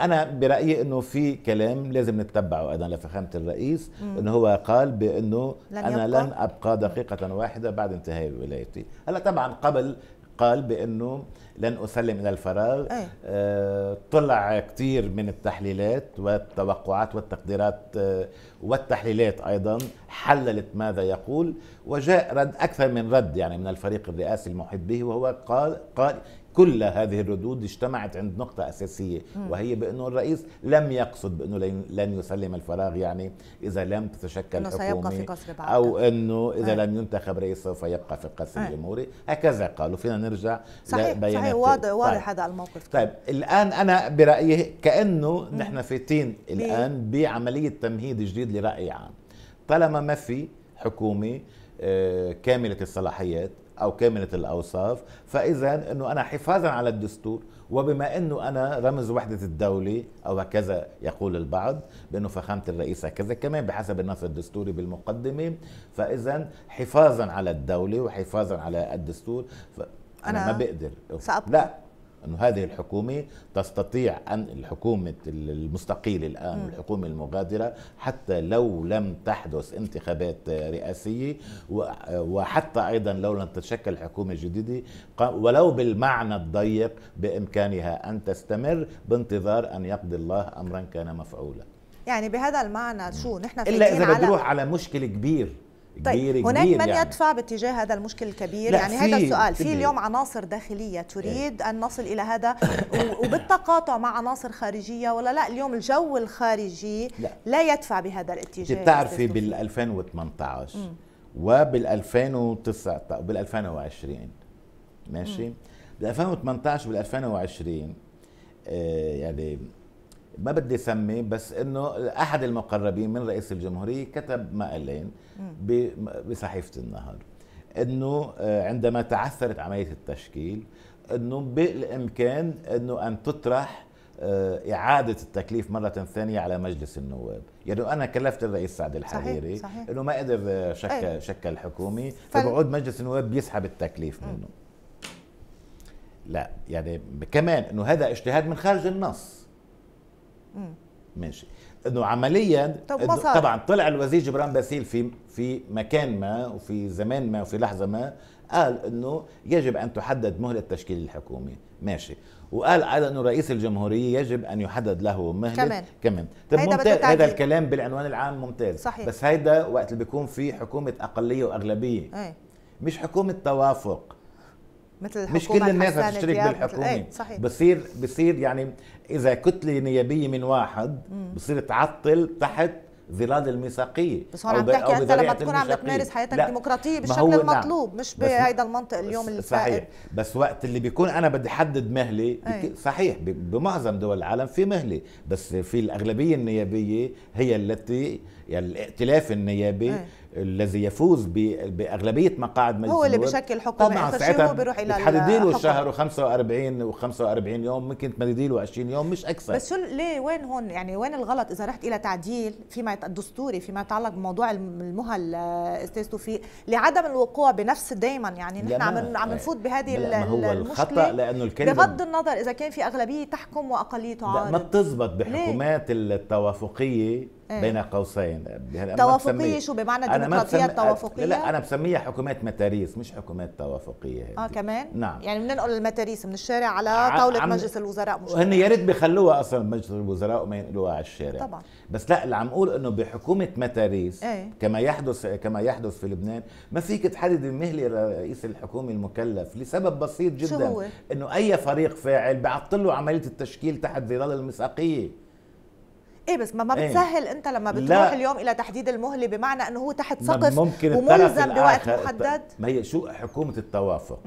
انا برايي انه في كلام لازم نتبعه ايضا لفخامه الرئيس انه هو قال بانه انا يبقى. لن ابقى دقيقه واحده بعد انتهاء ولايتي هلا طبعا قبل قال بانه لن اسلم الى الفراغ أي. آه طلع كثير من التحليلات والتوقعات والتقديرات آه والتحليلات ايضا حللت ماذا يقول وجاء رد اكثر من رد يعني من الفريق الرئاسي المحيط به وهو قال قال كل هذه الردود اجتمعت عند نقطة أساسية وهي بأنه الرئيس لم يقصد بأنه لن يسلم الفراغ يعني إذا لم تتشكل حكومة أو أنه إذا إيه. لم ينتخب رئيس سوف يبقى في القصر إيه. الجمهوري هكذا قالوا فينا نرجع صحيح صحيح واضح, واضح طيب. هذا الموقف طيب الآن أنا برأيي كأنه نحن فاتين الآن بعملية تمهيد جديد لرأي عام طالما ما في حكومة آه، كاملة الصلاحيات او كامله الاوصاف فاذا انه انا حفاظا على الدستور وبما انه انا رمز وحده الدوله او هكذا يقول البعض بانه فخامه الرئيس هكذا كمان بحسب النص الدستوري بالمقدمه فاذا حفاظا على الدوله وحفاظا على الدستور انا, أنا ما بقدر سأبقى. لا انه هذه الحكومة تستطيع أن الحكومة المستقيلة الآن والحكومة المغادرة حتى لو لم تحدث انتخابات رئاسية وحتى أيضا لو لم تتشكل حكومة جديدة ولو بالمعنى الضيق بإمكانها أن تستمر بانتظار أن يقضي الله أمرا كان مفعولا يعني بهذا المعنى شو نحن في إلا إذا بتروح على... على مشكلة كبير طيب، كبير طيب هناك كبير من يعني. يدفع باتجاه هذا المشكل الكبير يعني هذا السؤال في اليوم عناصر داخليه تريد إيه. ان نصل الى هذا وبالتقاطع مع عناصر خارجيه ولا لا اليوم الجو الخارجي لا, لا يدفع بهذا الاتجاه بتعرفي بال 2018 وبال 2019 وبال 2020 ماشي بال 2018 وبال 2020 آه يعني ما بدي سمي بس انه احد المقربين من رئيس الجمهوريه كتب مقالين بصحيفه النهار انه آه، عندما تعثرت عمليه التشكيل انه بالامكان انه ان تطرح آه، إعادة التكليف مرة ثانية على مجلس النواب يعني أنا كلفت الرئيس سعد الحريري صحيح صحيح. أنه ما قدر شكل, آه، شكل الحكومي فبعود مجلس النواب بيسحب التكليف منه لا يعني كمان أنه هذا اجتهاد من خارج النص ماشي انه عمليا طب إنه طبعا طلع الوزير جبران باسيل في في مكان ما وفي زمان ما وفي لحظه ما قال انه يجب ان تحدد مهله تشكيل الحكومه ماشي وقال ايضا انه رئيس الجمهوريه يجب ان يحدد له مهله كمان كمان طب ممتاز هذا الكلام بالعنوان العام ممتاز صحيح. بس هيدا وقت اللي بيكون في حكومه اقليه واغلبيه أي. مش حكومه توافق مثل مش كل الناس بتشترك بالحكومه ايه صحيح. بصير بصير يعني اذا كتله نيابيه من واحد بصير تعطل تحت ظلال الميثاقيه بس هون عم تحكي انت لما تكون عم تمارس حياتك الديمقراطيه بالشكل المطلوب نعم. مش بهيدا المنطق اليوم اللي صحيح بس وقت اللي بيكون انا بدي احدد مهله صحيح بمعظم دول العالم في مهله بس في الاغلبيه النيابيه هي التي يعني الائتلاف النيابي أي. الذي يفوز باغلبيه مقاعد مجلس هو اللي بشكل حكومه طبعا ساعتها بيروح الى تحددي له الشهر و45 و45 يوم ممكن تمددي له 20 يوم مش اكثر بس شو ليه وين هون يعني وين الغلط اذا رحت الى تعديل فيما الدستوري فيما يتعلق بموضوع المهل آه، استاذ توفيق لعدم الوقوع بنفس دائما يعني نحن عم عم آه، نفوت بهذه ما هو الخطا لانه الكلمه بغض النظر اذا كان في اغلبيه تحكم واقليه تعارض ما بتزبط بحكومات التوافقيه إيه. بين قوسين توافقية شو بمعنى ديمقراطيه توافقيه لا انا بسميها حكومات متاريس مش حكومات توافقيه هذه. اه كمان نعم يعني بننقل المتاريس من الشارع على طاوله عم مجلس الوزراء مش هن يا ريت بيخلوها اصلا مجلس الوزراء وما ينقلوها على الشارع طبعا بس لا اللي عم اقول انه بحكومه متاريس ايه؟ كما يحدث كما يحدث في لبنان ما فيك تحدد المهله لرئيس الحكومه المكلف لسبب بسيط جدا شو هو؟ انه اي فريق فاعل بعطله عمليه التشكيل تحت ظلال المساقيه ايه بس ما, ما إيه. بتسهل انت لما بتروح لا. اليوم الى تحديد المهله بمعنى انه هو تحت سقف ممكن وملزم بوقت محدد ما هي شو حكومه التوافق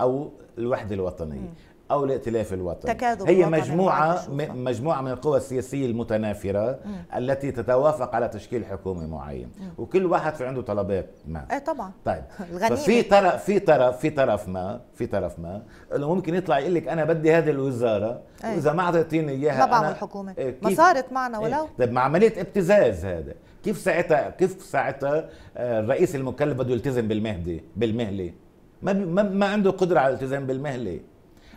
او الوحده الوطنيه او الائتلاف الوطني تكاذب هي مجموعه مجموعه من القوى السياسيه المتنافره م. التي تتوافق على تشكيل حكومه معين م. وكل واحد في عنده طلبات ما ايه طبعا طيب في طرف في طرف في طرف ما في طرف ما انه ممكن يطلع يقول لك انا بدي هذه الوزاره أيه. واذا ما اعطيتيني اياها ما بعمل حكومه إيه، ما صارت معنا ولو إيه. طيب مع عمليه ابتزاز هذا كيف ساعتها كيف ساعتها آه، الرئيس المكلف بده يلتزم بالمهدي بالمهله ما ما عنده قدره على الالتزام بالمهله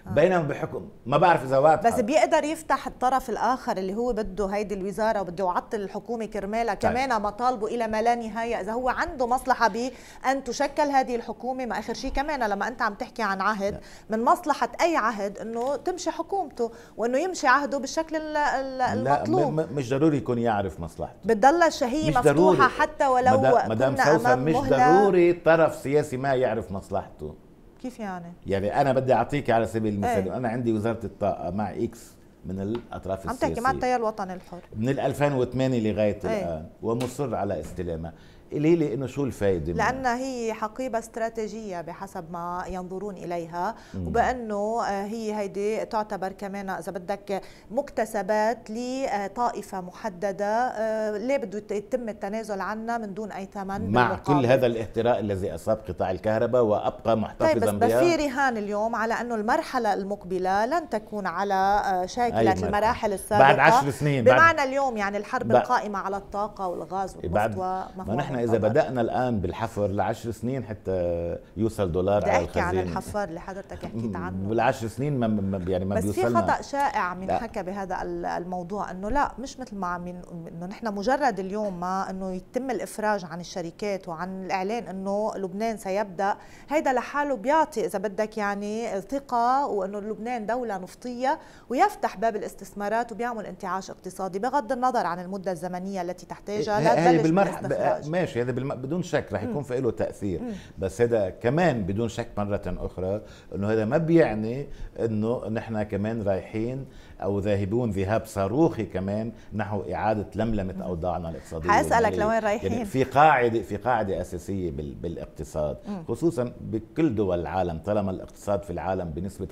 آه. بينهم بحكم ما بعرف اذا وافق بس بيقدر يفتح الطرف الاخر اللي هو بده هيدي الوزاره وبده يعطل الحكومه كرمالها طيب. كمان مطالبه الى ما لا نهايه اذا هو عنده مصلحه بان تشكل هذه الحكومه ما اخر شيء كمان لما انت عم تحكي عن عهد لا. نعم. من مصلحه اي عهد انه تمشي حكومته وانه يمشي عهده بالشكل لا المطلوب لا مش ضروري يكون يعرف مصلحته بتضل الشهيه مفتوحه ضروري. حتى ولو مدام, مدام كنا امام مش ضروري طرف سياسي ما يعرف مصلحته كيف يعني؟ يعني انا بدي اعطيك على سبيل إيه. المثال ايه؟ انا عندي وزاره الطاقه مع اكس من الاطراف السياسيه عم تحكي مع التيار الوطني الحر من 2008 لغايه ايه؟ الان ومصر على استلامها ليه لانه شو الفائده لانها هي حقيبه استراتيجيه بحسب ما ينظرون اليها مم. وبانه آه، هي هيدي تعتبر كمان اذا بدك مكتسبات لطائفه محدده آه، ليه بده يتم التنازل عنها من دون اي ثمن مع بالمقابل. كل هذا الاهتراء الذي اصاب قطاع الكهرباء وابقى محتفظا طيب بس بها في رهان اليوم على انه المرحله المقبله لن تكون على آه، شاكله المراحل السابقه بعد عشر سنين بمعنى بعد اليوم يعني الحرب بعد القائمه على الطاقه والغاز والنفط بعد... ما نحن اذا طبعا. بدانا الان بالحفر لعشر سنين حتى يوصل دولار بدي احكي على الحفار اللي حضرتك حكيت عنه والعشر سنين ما يعني ما بس بيوصلنا. في خطا شائع من حكى بهذا الموضوع انه لا مش مثل ما عم انه نحن مجرد اليوم ما انه يتم الافراج عن الشركات وعن الاعلان انه لبنان سيبدا هيدا لحاله بيعطي اذا بدك يعني ثقه وانه لبنان دوله نفطيه ويفتح باب الاستثمارات وبيعمل انتعاش اقتصادي بغض النظر عن المده الزمنيه التي تحتاجها إيه، لا إيه، بالمرحله ماشي ماشي هذا بدون شك رح يكون في له تاثير بس هذا كمان بدون شك مره اخرى انه هذا ما بيعني انه نحن كمان رايحين او ذاهبون ذهاب صاروخي كمان نحو اعاده لملمه اوضاعنا الاقتصاديه حاسالك يعني لوين رايحين يعني في قاعده في قاعده اساسيه بالاقتصاد خصوصا بكل دول العالم طالما الاقتصاد في العالم بنسبه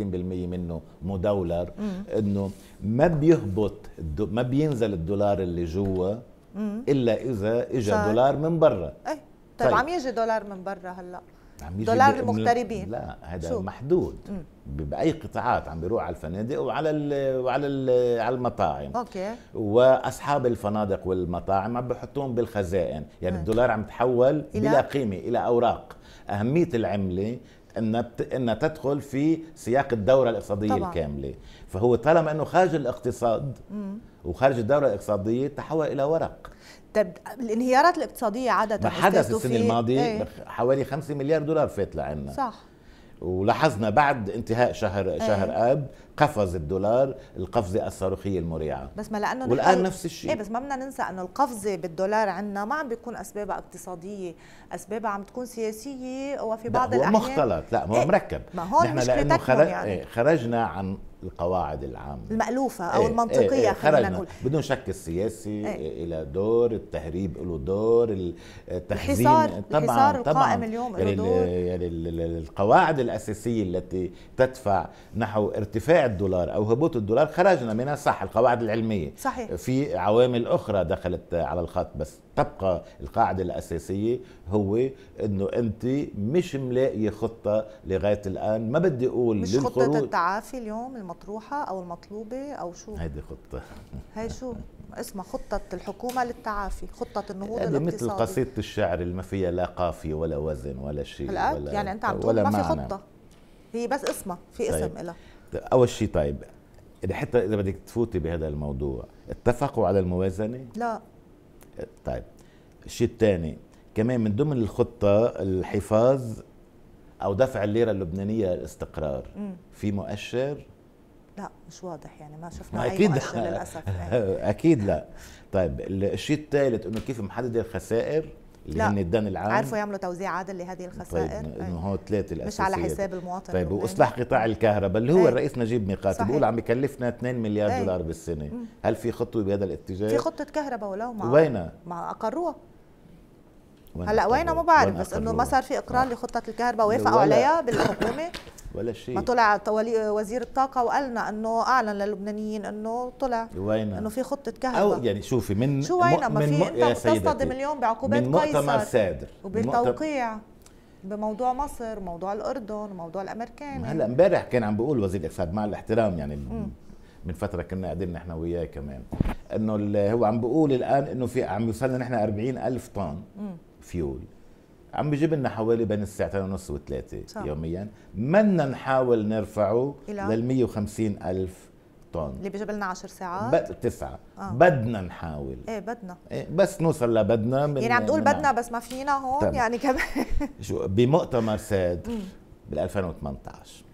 65% منه مدولر انه ما بيهبط ما بينزل الدولار اللي جوا مم. الا اذا اجى دولار من برا اي طيب, طيب عم يجي دولار من برا هلا عم يجي دولار المغتربين لا هذا محدود مم. باي قطاعات عم بيروح على الفنادق وعلى ال وعلى ال على المطاعم اوكي واصحاب الفنادق والمطاعم عم بحطوهم بالخزائن يعني مم. إيه. الدولار عم تحول بلا قيمه الى اوراق اهميه العمله ان ان تدخل في سياق الدوره الاقتصاديه طبعا. الكامله فهو طالما انه خارج الاقتصاد وخارج الدوره الاقتصاديه تحول الى ورق طب الانهيارات الاقتصاديه عاده ما حدث السنه الماضيه ايه؟ حوالي 5 مليار دولار فات لعنا صح ولاحظنا بعد انتهاء شهر أيه. شهر اب قفز الدولار القفزه الصاروخيه المريعه بس ما لانه والان نفس الشيء ايه بس ما بدنا ننسى انه القفزه بالدولار عندنا ما عم بيكون اسبابها اقتصاديه اسبابها عم تكون سياسيه وفي بعض الاحيان مختلط لا إيه؟ مركب ما هون نحن لانه خرج يعني. إيه خرجنا عن القواعد العامه المالوفه او ايه المنطقيه ايه, إيه، خلينا نقول بدون شك السياسي ايه الى دور التهريب له دور التخزين الحصار طبعا الحصار طبعا القائم اليوم له يعني دور يعني القواعد الاساسيه التي تدفع نحو ارتفاع الدولار او هبوط الدولار خرجنا منها صح القواعد العلميه صحيح في عوامل اخرى دخلت على الخط بس تبقى القاعدة الأساسية هو أنه أنت مش ملاقية خطة لغاية الآن ما بدي أقول مش للخروج. خطة التعافي اليوم المطروحة أو المطلوبة أو شو هيدي خطة هي شو اسمها خطة الحكومة للتعافي خطة النهوض الاقتصادي مثل قصيدة الشعر اللي ما فيها لا قافية ولا وزن ولا شيء ولا يعني أنت عم تقول ما في خطة هي بس اسمها في طيب. اسم طيب. لها أول شيء طيب حتى إذا بدك تفوتي بهذا الموضوع اتفقوا على الموازنة؟ لا طيب الشيء الثاني كمان من ضمن الخطة الحفاظ أو دفع الليرة اللبنانية الاستقرار في مؤشر لا مش واضح يعني ما شفنا ما أي أكيد مؤشر للأسف يعني. أكيد لا طيب الشيء الثالث أنه كيف محدد الخسائر اللي هن الدان العام عارفوا يعملوا توزيع عادل لهذه الخسائر طيب انه هو إيه. ثلاثة الاساسيات مش على حساب المواطن طيب واصلاح قطاع الكهرباء اللي هو إيه. الرئيس نجيب ميقاتي بيقول عم يكلفنا 2 مليار إيه. دولار بالسنه هل في خطوه بهذا الاتجاه في خطه كهرباء ولو مع وينها؟ ما اقروها هلا وينه ما بعرف بس انه ما صار في اقرار آه. لخطه الكهرباء وافقوا عليها بالحكومه ولا شيء ما طلع وزير الطاقه وقالنا انه اعلن للبنانيين انه طلع وينا. انه في خطه كهرباء او يعني شوفي من شو وين ما في انت تصطدم اليوم بعقوبات من مؤتمر سادر وبالتوقيع بموضوع مصر موضوع الاردن وموضوع الامريكان هلا امبارح كان عم بيقول وزير الاقتصاد مع الاحترام يعني م. من فتره كنا قاعدين نحن وياه كمان انه هو عم بيقول الان انه في عم يوصلنا نحن 40 الف طن م. فيول عم بيجيب لنا حوالي بين الساعتين ونص وثلاثة يوميا منا نحاول نرفعه لل 150 ألف طن اللي بيجيب لنا 10 ساعات ب... تسعة آه. بدنا نحاول ايه بدنا إيه بس نوصل لبدنا من يعني عم تقول بدنا بس ما فينا هون طبعا. يعني كمان شو بمؤتمر ساد بال 2018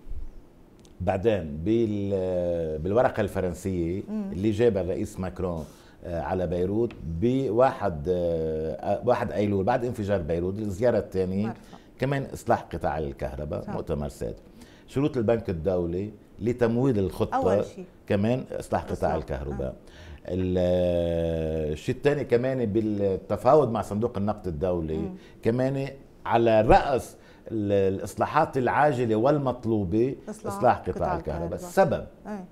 بعدين بال بالورقه الفرنسيه اللي جابها الرئيس ماكرون آه، على بيروت بواحد آه، آه، واحد ايلول بعد انفجار بيروت الزياره الثانيه كمان اصلاح قطاع الكهرباء صح. مؤتمر ساد شروط البنك الدولي لتمويل الخطه أول شيء. كمان اصلاح قطاع الكهرباء آه. الشيء الثاني كمان بالتفاوض مع صندوق النقد الدولي م. كمان على راس الاصلاحات العاجله والمطلوبه اصلاح, إصلاح قطاع, قطاع الكهرباء السبب إيه.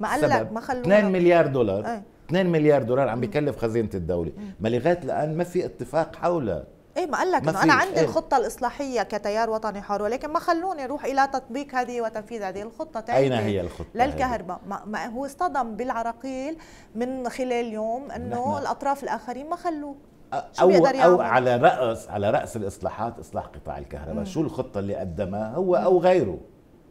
ما قال لك ما خلونا 2 مليار دولار أي. 2 مليار دولار عم بيكلف خزينه الدوله ما لغايه الان ما في اتفاق حولها ايه ما قال لك انه انا عندي إيه؟ الخطه الاصلاحيه كتيار وطني حر ولكن ما خلوني اروح الى تطبيق هذه وتنفيذ هذه الخطه اين هي الخطه للكهرباء ما, ما هو اصطدم بالعراقيل من خلال يوم انه الاطراف الاخرين ما خلوه او او على راس على راس الاصلاحات اصلاح قطاع الكهرباء شو الخطه اللي قدمها هو او غيره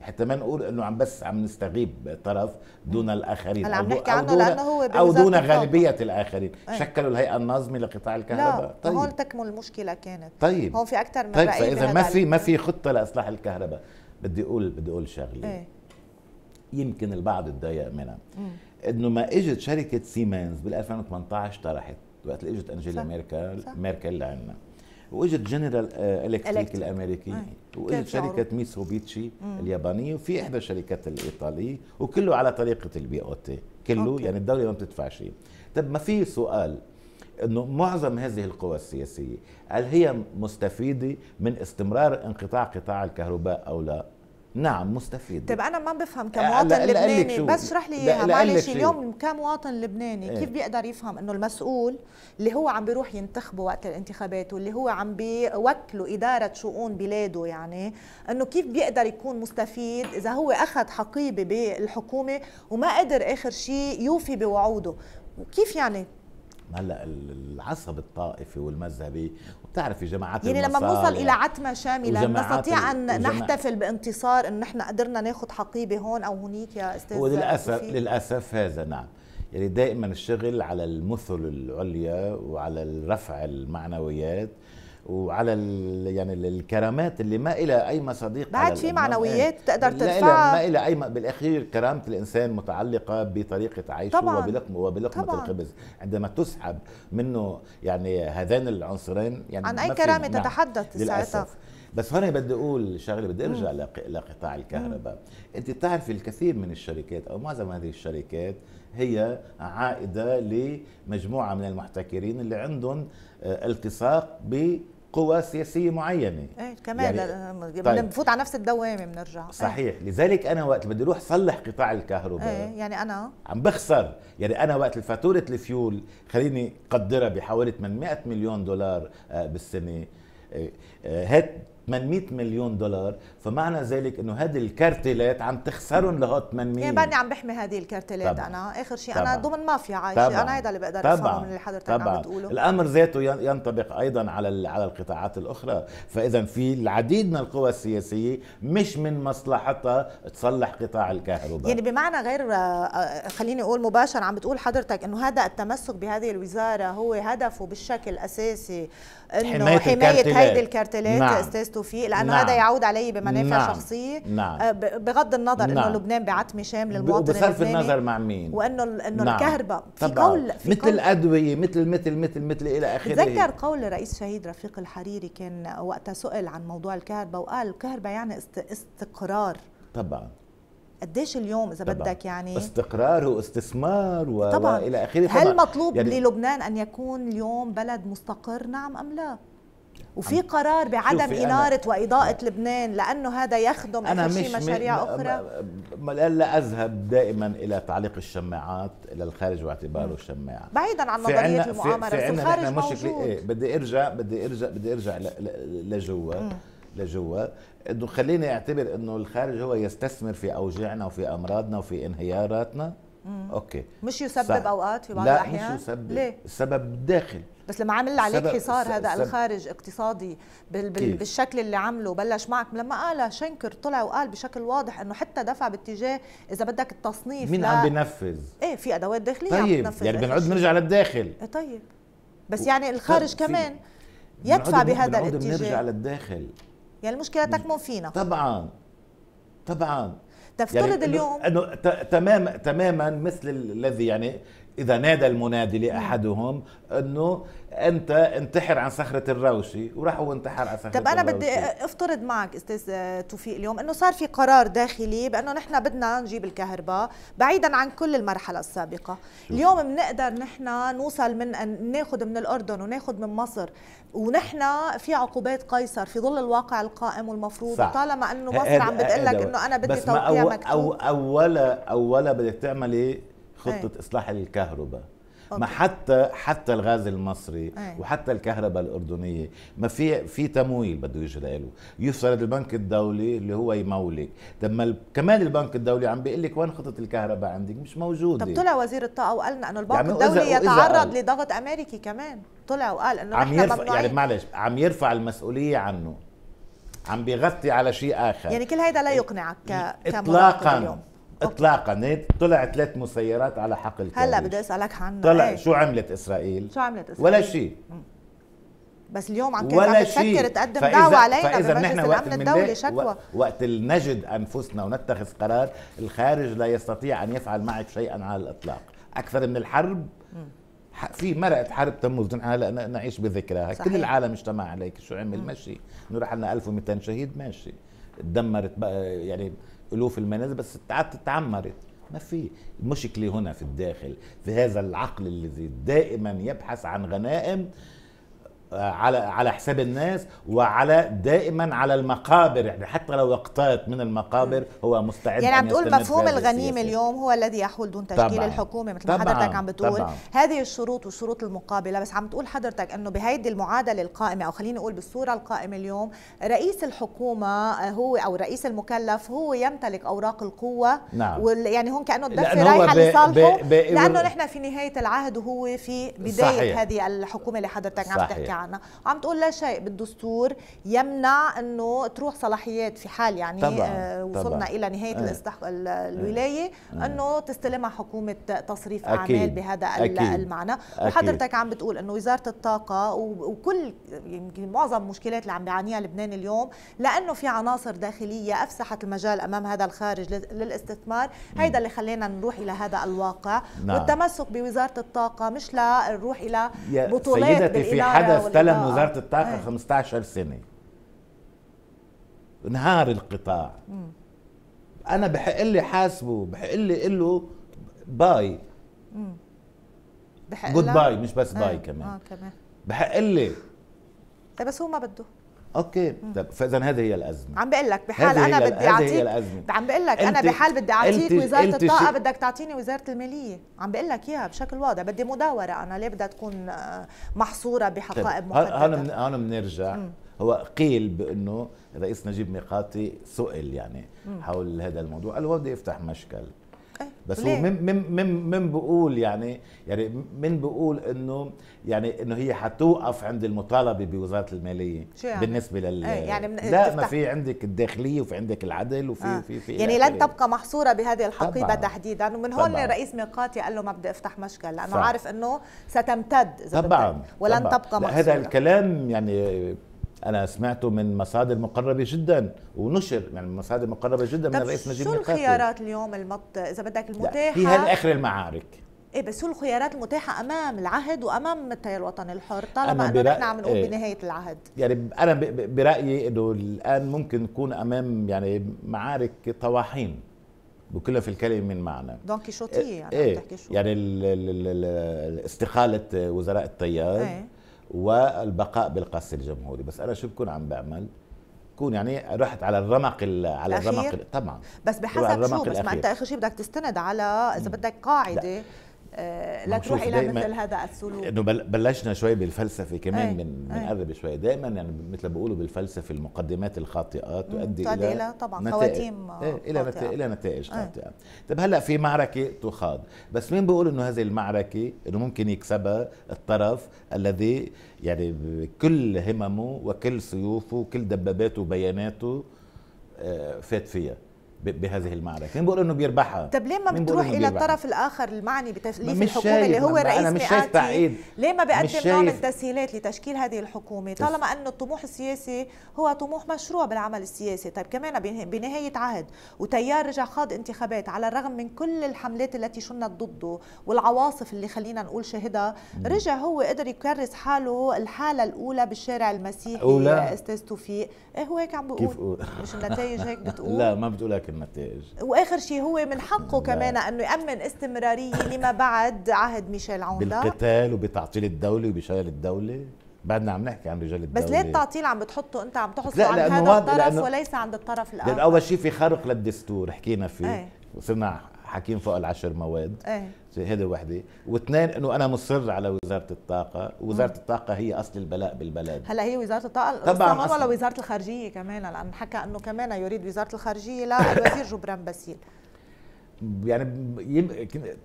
حتى ما نقول انه عم بس عم نستغيب طرف دون الاخرين عم نحكي أو, دون لأنه هو او دون غالبيه الاخرين أي. شكلوا الهيئه الناظمه لقطاع الكهرباء لا. طيب هون تكمن المشكله كانت طيب هون في اكثر من طيب رأي فاذا ما في ما في خطه لاصلاح الكهرباء بدي اقول بدي اقول شغله أيه. يمكن البعض يتضايق منها انه ما اجت شركه سيمنز بال 2018 طرحت وقت اللي اجت انجيلا ميركل ميركل لعنا واجت جنرال الكتريك الامريكيه واجت شركه ميتسوبيتشي اليابانيه وفي احدى الشركات الايطاليه وكله على طريقه البي او تي كله أوكي. يعني الدوله ما بتدفع شيء طب ما في سؤال انه معظم هذه القوى السياسيه هل هي مستفيده من استمرار انقطاع قطاع الكهرباء او لا نعم مستفيد طيب انا ما بفهم كمواطن لبناني بس اشرح لي اياها معلش اليوم كمواطن لبناني إيه. كيف بيقدر يفهم انه المسؤول اللي هو عم بيروح ينتخبه وقت الانتخابات واللي هو عم بيوكله اداره شؤون بلاده يعني انه كيف بيقدر يكون مستفيد اذا هو اخذ حقيبه بالحكومه وما قدر اخر شيء يوفي بوعوده كيف يعني هلا العصب الطائفي والمذهبي وبتعرفي جماعات يعني لما بنوصل الى عتمه شامله نستطيع ان نحتفل بانتصار ان نحن قدرنا ناخذ حقيبه هون او هنيك يا استاذ وللاسف للاسف هذا نعم يعني دائما الشغل على المثل العليا وعلى رفع المعنويات وعلى يعني الكرامات اللي ما إلى أي مصادق بعد في معنويات تقدر تدفعها ما إلى أي بالأخير كرامة الإنسان متعلقة بطريقة عيشه طبعاً وبلقمة, وبلقمة طبعاً الخبز عندما تسحب منه يعني هذان العنصرين يعني عن أي كرامة تتحدث ساعتها بس هون بدي اقول شغله بدي ارجع لقطاع الكهرباء انت بتعرفي الكثير من الشركات او معظم هذه الشركات هي عائده لمجموعه من المحتكرين اللي عندهم آه، التصاق ب قوى سياسيه معينه ايه كمان يعني طيب. بنفوت على نفس الدوامه بنرجع إيه. صحيح ايه. لذلك انا وقت بدي اروح صلح قطاع الكهرباء ايه يعني انا عم بخسر يعني انا وقت فاتوره الفيول خليني قدرها بحوالي 800 مليون دولار آه، بالسنه آه، آه، هات 800 مليون دولار فمعنى ذلك انه هذه الكارتلات عم تخسرهم لهو 800 يعني بدي عم بحمي هذه الكارتلات طبعا. انا اخر شيء انا ضمن مافيا عايشه طبعا. انا هذا اللي بقدر افهمه من اللي حضرتك عم بتقوله الامر ذاته ينطبق ايضا على على القطاعات الاخرى فاذا في العديد من القوى السياسيه مش من مصلحتها تصلح قطاع الكهرباء يعني بمعنى غير آه، آه، خليني اقول مباشر عم بتقول حضرتك انه هذا التمسك بهذه الوزاره هو هدفه بالشكل الاساسي انه حمايه, حماية هيدي الكارتلات نعم. استاذ فيه لانه نعم. هذا يعود عليه بمنافع نعم. شخصيه نعم. آه، بغض النظر نعم. انه لبنان بعتمه شام للمواطن بصرف النظر مع مين وانه انه نعم. الكهرباء في طبعا. قول في مثل قول الادويه مثل مثل مثل مثل الى اخره تذكر قول الرئيس شهيد رفيق الحريري كان وقتها سئل عن موضوع الكهرباء وقال الكهرباء يعني استقرار طبعا قديش اليوم اذا طبعًا. بدك يعني استقرار واستثمار و... طبعا والى اخره هل مطلوب يعني... للبنان ان يكون اليوم بلد مستقر نعم ام لا وفي قرار بعدم إنارة وإضاءة لبنان لأنه هذا يخدم أنا مش مشاريع أخرى لا أذهب دائما إلى تعليق الشماعات إلى الخارج واعتباره شماعة بعيدا عن نظرية المؤامرة في, في الخارج موجود إيه بدي أرجع بدي أرجع بدي أرجع لجوا لجوا انه خليني اعتبر انه الخارج هو يستثمر في اوجاعنا وفي امراضنا وفي انهياراتنا مم. اوكي مش يسبب صح. اوقات في بعض لا الاحيان مش يسبب ليه؟ السبب داخل بس لما عمل عليك حصار هذا سبب الخارج اقتصادي بال بال بالشكل اللي عمله بلش معك لما قال شنكر طلع وقال بشكل واضح انه حتى دفع باتجاه اذا بدك التصنيف مين عم بينفذ؟ ايه في ادوات داخليه طيب عم بتنفذ يعني بنعود إيه. نرجع للداخل إيه طيب بس يعني الخارج طيب، كمان يدفع بهذا الاتجاه بنرجع للداخل يعني المشكله تكمن فينا طبعا طبعا تفترض يعني اليوم انه تمام تماما مثل الذي يعني اذا نادى المنادي لاحدهم انه انت انتحر عن صخره الروشي وراح هو انتحر عن صخره طب انا بدي افترض معك استاذ توفيق اليوم انه صار في قرار داخلي بانه نحن بدنا نجيب الكهرباء بعيدا عن كل المرحله السابقه اليوم بنقدر نحن نوصل من ناخذ من الاردن وناخذ من مصر ونحن في عقوبات قيصر في ظل الواقع القائم والمفروض صح. طالما انه إيه، مصر إيه، عم بتقول إيه، لك انه انا بدي توقيع أو مكتوب أو اولا اولا بدك تعملي خطه اصلاح الكهرباء ما حتى حتى الغاز المصري أي. وحتى الكهرباء الاردنيه ما في في تمويل بده يجري له يفترض البنك الدولي اللي هو يمولك طب ما كمان البنك الدولي عم بيقول لك وين خطه الكهرباء عندك مش موجوده طب طلع وزير الطاقه وقال لنا انه البنك يعني الدولي يتعرض لضغط امريكي كمان طلع وقال انه عم يرفع يعني معلش عم يرفع المسؤوليه عنه عم بيغطي على شيء اخر يعني كل هيدا لا يقنعك ك... اطلاقا اليوم. اطلاقا طلع ثلاث مسيرات على حقل هلا بدي اسالك عنه طلع ايه؟ شو عملت اسرائيل؟ شو عملت اسرائيل؟ ولا شيء بس اليوم عم ولا تفكر تقدم دعوة علينا فإذا بمجلس الأمن الدولي شكوى وقت نجد أنفسنا ونتخذ قرار الخارج لا يستطيع أن يفعل معك شيئا على الإطلاق أكثر من الحرب في مرقة حرب تموز نحن هلا نعيش بذكرها كل العالم اجتمع عليك شو عمل ماشي انه رح لنا 1200 شهيد ماشي تدمرت يعني الوف المنازل بس اتعمرت ما في المشكله هنا في الداخل في هذا العقل الذي دائما يبحث عن غنائم على على حساب الناس وعلى دائما على المقابر يعني حتى لو اقتات من المقابر هو مستعد يعني عم تقول مفهوم الغنيمه اليوم هو الذي يحول دون تشكيل طبعاً. الحكومه مثل طبعاً. حضرتك عم بتقول طبعاً. هذه الشروط والشروط المقابله بس عم تقول حضرتك انه بهيدي المعادله القائمه او خليني اقول بالصوره القائمه اليوم رئيس الحكومه هو او رئيس المكلف هو يمتلك اوراق القوه نعم. وال يعني هون كانه الدفه رايحه لصالحه لانه نحن في نهايه العهد وهو في بدايه صحيح. هذه الحكومه اللي حضرتك عم تحكي عنها عنها عم تقول لا شيء بالدستور يمنع انه تروح صلاحيات في حال يعني طبعا. آه، وصلنا طبعا. الى نهايه آه. الاستحق... إيه. الولايه آه. انه تستلمها حكومه تصريف أكيد. اعمال بهذا أكيد. المعنى أكيد. وحضرتك عم بتقول انه وزاره الطاقه وكل يمكن معظم المشكلات اللي عم بيعانيها لبنان اليوم لانه في عناصر داخليه افسحت المجال امام هذا الخارج للاستثمار هيدا اللي خلينا نروح الى هذا الواقع نعم. والتمسك بوزاره الطاقه مش لنروح الى بطولات سيدتي في حدث استلم وزاره الطاقه 15 إيه. سنه انهار القطاع مم. انا بحق إيه لي حاسبه بحق لي قل له باي جود باي مش بس باي إيه. كمان اه كمان بحق لي طيب بس هو ما بده اوكي طيب فاذا هذه هي الازمه عم بقول لك بحال انا بدي اعطيك عم بقول لك انا بحال بدي اعطيك وزاره الطاقه شي... بدك تعطيني وزاره الماليه عم بقول لك اياها بشكل واضح بدي مداوره انا ليه بدها تكون آه، محصوره بحقائب محدده طيب، هون هون بنرجع هو قيل بانه الرئيس نجيب ميقاتي سئل يعني حول هذا الموضوع قال هو بده يفتح مشكل إيه، بس هو من من من من بقول يعني يعني من بقول انه يعني انه هي حتوقف عند المطالبه بوزاره الماليه شو يعني؟ بالنسبه لل إيه، يعني لا ما في عندك الداخليه وفي عندك العدل وفي آه. وفي في يعني لن تبقى محصوره بهذه الحقيبه طبعا. تحديدا ومن هون طبعا. رئيس ميقاتي قال له ما بدي افتح مشكل لانه صح. عارف انه ستمتد اذا طبعا ولن طبعا. تبقى محصوره هذا الكلام يعني انا سمعته من مصادر مقربه جدا ونشر يعني من مصادر مقربه جدا من الرئيس نجيب ميقاتي شو الخيارات اليوم المط اذا بدك المتاحه هي اخر المعارك ايه بس شو الخيارات المتاحه امام العهد وامام التيار الوطني الحر طالما انه نحن عم نقول إيه بنهايه العهد يعني انا برايي انه الان ممكن نكون امام يعني معارك طواحين بكل في الكلمه من معنى دون كيشوتيه يعني إيه بتحكي شو يعني ال ال ال استقاله وزراء التيار إيه والبقاء بالقص الجمهوري بس انا شو بكون عم بعمل كون يعني رحت على الرمق على الرمق طبعا بس بحسب شو بس ما انت اخر شيء بدك تستند على اذا بدك قاعده آه، لا تروح الى مثل هذا السلوك انه بلشنا شوي بالفلسفه كمان أي. من قرب شوي دائما يعني مثل ما بيقولوا بالفلسفه المقدمات الخاطئه تؤدي, تؤدي الى, إلى طبعا خواتيم إيه، الى الى نتائج خاطئه طب هلا في معركه تخاض بس مين بيقول انه هذه المعركه انه ممكن يكسبها الطرف الذي يعني كل هممه وكل سيوفه وكل دباباته وبياناته آه، فات فيها بهذه المعركه مين بقول انه بيربحها طب ليه ما بتروح الى الطرف الاخر المعني بتثليف الحكومه اللي هو رئيس أنا مش شايف بعيد ليه ما بيقدم نوع من التسهيلات لتشكيل هذه الحكومه طالما انه الطموح السياسي هو طموح مشروع بالعمل السياسي طيب كمان بنهايه عهد وتيار رجع خاض انتخابات على الرغم من كل الحملات التي شنت ضده والعواصف اللي خلينا نقول شهدها رجع هو قدر يكرس حاله الحاله الاولى بالشارع المسيحي استاذ توفيق ايه هو هيك عم بيقول كيف مش النتائج هيك بتقول لا ما بتقول لك النتائج واخر شيء هو من حقه كمان انه يامن استمراريه لما بعد عهد ميشيل عوندا بالقتال وبتعطيل الدوله وبشلل الدوله بعدنا عم نحكي عن رجال الدوله بس ليه التعطيل عم بتحطه انت عم تحصل عند هذا الطرف وليس عند الطرف الاخر اول شيء في خرق للدستور حكينا فيه وصرنا إيه. حكيم فوق العشر مواد ايه هذه وحده واثنين انه انا مصر على وزاره الطاقه وزاره الطاقه هي اصل البلاء بالبلد هلا هي وزاره الطاقه طبعا ولا وزاره الخارجيه كمان لان حكى انه كمان يريد وزاره الخارجيه للوزير جبران باسيل يعني يب...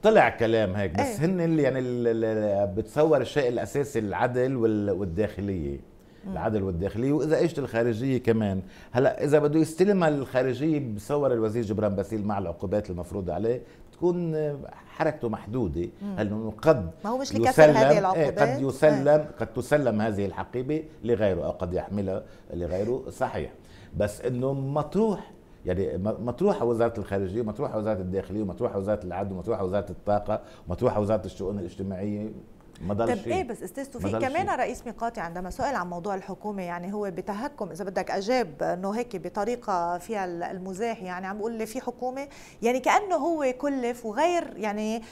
طلع كلام هيك بس ايه؟ هن اللي يعني اللي بتصور الشيء الاساسي العدل وال... والداخليه العدل والداخليه واذا اجت الخارجيه كمان هلا اذا بده يستلمها الخارجيه بصور الوزير جبران باسيل مع العقوبات المفروضه عليه تكون حركته محدوده لانه قد ما هو مش يسلم هذه إيه، العقوبات قد يسلم إيه. قد تسلم هذه الحقيبه لغيره او قد يحملها لغيره صحيح بس انه مطروح يعني مطروحه وزاره الخارجيه ومطروحه وزاره الداخليه ومطروحه وزاره العدل ومطروحه وزاره الطاقه ومطروحه وزاره الشؤون الاجتماعيه ما طب ايه بس استاذ توفيق كمان الشيء. رئيس ميقاتي عندما سئل عن موضوع الحكومه يعني هو بتهكم اذا بدك اجاب انه هيك بطريقه فيها المزاح يعني عم بقول لي في حكومه يعني كانه هو كلف وغير يعني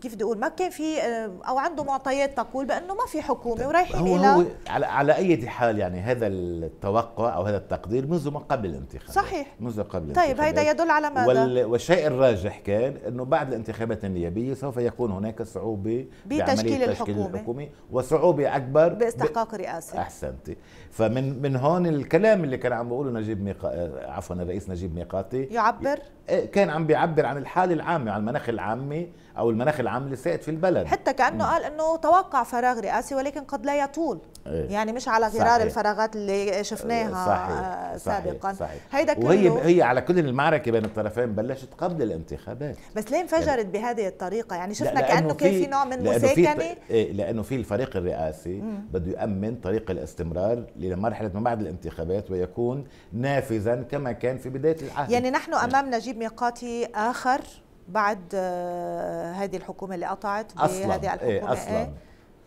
كيف بدي اقول ما كان في آه، او عنده معطيات تقول بانه ما في حكومه طيب، ورايحين هو الى هو على على اي حال يعني هذا التوقع او هذا التقدير منذ ما قبل الانتخابات صحيح منذ قبل طيب هذا يدل على ماذا؟ والشيء الراجح كان انه بعد الانتخابات النيابيه سوف يكون هناك صعوبه بتشكيل الحكومه الحكومه وصعوبه اكبر باستحقاق رئاسه احسنتي فمن من هون الكلام اللي كان عم بقوله نجيب ميقا... آه، عفوا الرئيس نجيب ميقاتي يعبر إيه، كان عم بيعبر عن الحاله العامه عن المناخ العامي او المناخ العام اللي سائد في البلد حتى كانه م. قال انه توقع فراغ رئاسي ولكن قد لا يطول إيه؟ يعني مش على غرار صحيح. الفراغات اللي شفناها صحيح. آه، سابقا صحيح. صحيح. هيدا كله وهي هي على كل المعركه بين الطرفين بلشت قبل الانتخابات بس ليه انفجرت بهذه الطريقه يعني شفنا كانه كان في نوع من مساكنه إيه، لانه في الفريق الرئاسي بده يامن طريق الاستمرار إلى مرحلة ما بعد الانتخابات ويكون نافذا كما كان في بداية العهد يعني نحن نعم. أمام نجيب ميقاتي آخر بعد آه، هذه الحكومة اللي قطعت بهذه إيه، الحكومة إيه أصلاً. إيه؟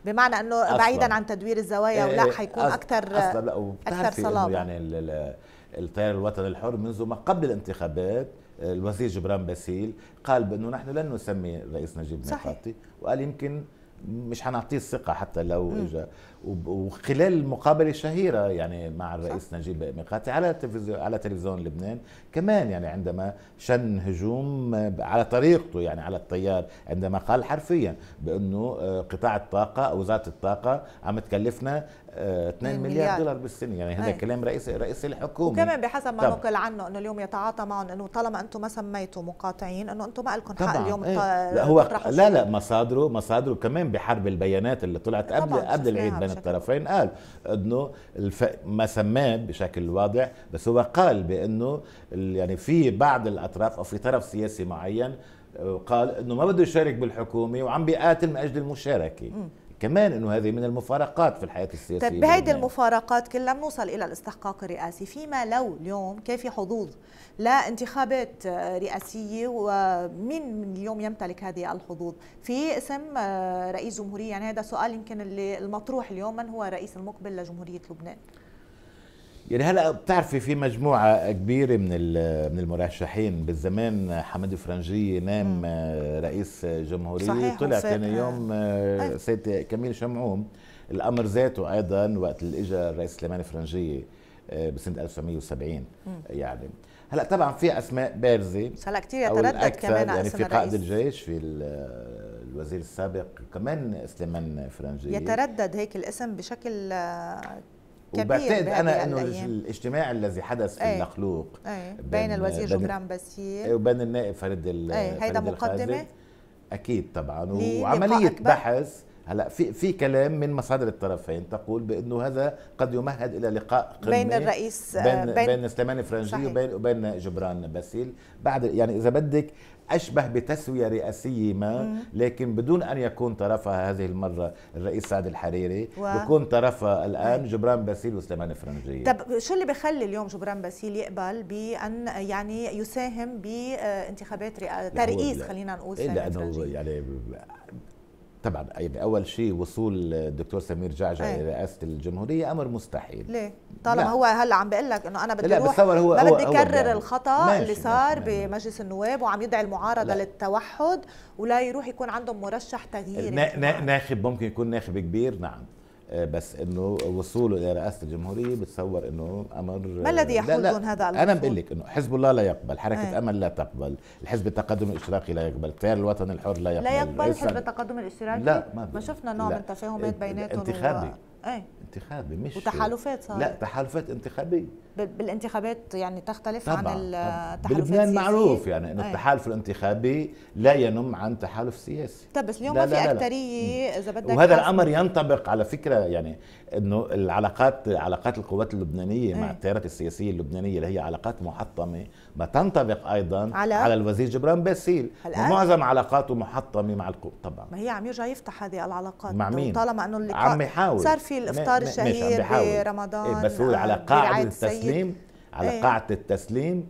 بمعنى انه أصلاً. بعيدا عن تدوير الزوايا إيه ولا حيكون أص... اكثر أصلاً لا اكثر صلابه يعني التيار الوطني الحر منذ ما قبل الانتخابات آه، الوزير جبران باسيل قال بانه نحن لن نسمي الرئيس نجيب ميقاتي وقال يمكن مش حنعطيه الثقه حتى لو اجى وخلال المقابله الشهيره يعني مع الرئيس صح. نجيب ميقاتي على تلفزيون على تلفزيون لبنان كمان يعني عندما شن هجوم على طريقته يعني على التيار عندما قال حرفيا بانه آه، قطاع الطاقه او وزاره الطاقه عم تكلفنا 2 آه، مليار دولار بالسنه يعني هذا كلام رئيس رئيس الحكومه وكمان بحسب ما نقل عنه انه اليوم يتعاطى معهم انه طالما انتم ما سميتوا مقاطعين انه انتم ما لكم حق اليوم ايه. لا هو لا لا مصادره مصادره كمان بحرب البيانات اللي طلعت قبل قبل العيد بين الطرفين قال انه الف... ما سماه بشكل واضح بس هو قال بانه يعني في بعض الاطراف او في طرف سياسي معين آه، قال انه ما بده يشارك بالحكومه وعم بيقاتل من اجل المشاركه كمان انه هذه من المفارقات في الحياه السياسيه طيب بهيدي المفارقات كلها بنوصل الى الاستحقاق الرئاسي فيما لو اليوم كان في حظوظ لانتخابات آه، رئاسيه ومين من اليوم يمتلك هذه الحظوظ في اسم آه، رئيس جمهوريه يعني هذا سؤال يمكن اللي المطروح اليوم من هو الرئيس المقبل لجمهوريه لبنان يعني هلا بتعرفي في مجموعه كبيره من من المرشحين بالزمان حمد فرنجيه نام آه، رئيس جمهوريه صحيح طلع ثاني آه، يوم سيد آه، كميل شمعوم الامر ذاته ايضا وقت اللي اجى الرئيس سليمان فرنجيه بسنه 1970 يعني هلا طبعا في اسماء بارزه بس هلا كثير يتردد كمان يعني في قائد الجيش في الوزير السابق كمان سليمان فرنجيه يتردد هيك الاسم بشكل وبعتقد انا انه الاجتماع الذي حدث في إيه. المخلوق إيه. بين الوزير جبران باسيل إيه، وبين النائب فريد هيدا مقدمه اكيد طبعا وعمليه بحث هلا في في كلام من مصادر الطرفين تقول بانه هذا قد يمهد الى لقاء قمه بين الرئيس بين بين, بين سليمان فرنجي وبين وبين جبران باسيل بعد يعني اذا بدك أشبه بتسوية رئاسية ما لكن بدون أن يكون طرفها هذه المرة الرئيس سعد الحريري و... بكون طرفها الآن جبران باسيل وسليمان فرنجية طب شو اللي بخلي اليوم جبران باسيل يقبل بأن يعني يساهم بانتخابات رئ... ترئيس خلينا نقول إيه لأنه يعني طبعا يعني اول شيء وصول الدكتور سمير جعجع إيه. الى رئاسه الجمهوريه امر مستحيل ليه طالما لا. هو هلا عم بقول لك انه انا بدي لا بتصور هو ما بدي اكرر يعني. الخطا اللي صار ماشي بمجلس النواب وعم يدعي المعارضه لا. للتوحد ولا يروح يكون عندهم مرشح تغيير ناخب ممكن يكون ناخب كبير نعم آه، بس انه وصوله الى رئاسه الجمهوريه بتصور انه امر آه، ما الذي يحوزون هذا على انا بقول لك انه حزب الله لا يقبل، حركه أي. امل لا تقبل، الحزب التقدم الاشتراكي لا يقبل، التيار الوطني الحر لا يقبل لا يقبل حزب التقدم الاشتراكي؟ لا ما, ما شفنا نوع لا. من التفاهمات بيناتهم انتخابي و... ايه انتخابي مش وتحالفات صار لا تحالفات انتخابيه بالانتخابات يعني تختلف طبعا. عن التحالف بلبنان معروف يعني انه التحالف الانتخابي لا ينم عن تحالف سياسي طب بس اليوم لا ما في اكثريه اذا بدك وهذا الامر ينطبق على فكره يعني انه العلاقات علاقات القوات اللبنانيه مع التيارات السياسيه اللبنانيه اللي هي علاقات محطمه ما تنطبق ايضا على, على الوزير جبران باسيل معظم علاقاته محطمه مع القوات طبعا ما هي عم يرجع يفتح هذه العلاقات مع مين؟ طالما انه اللقاء عم يحاول صار في الافطار الشهير برمضان إيه بس هو العلاقه التسليم على إيه. قاعة التسليم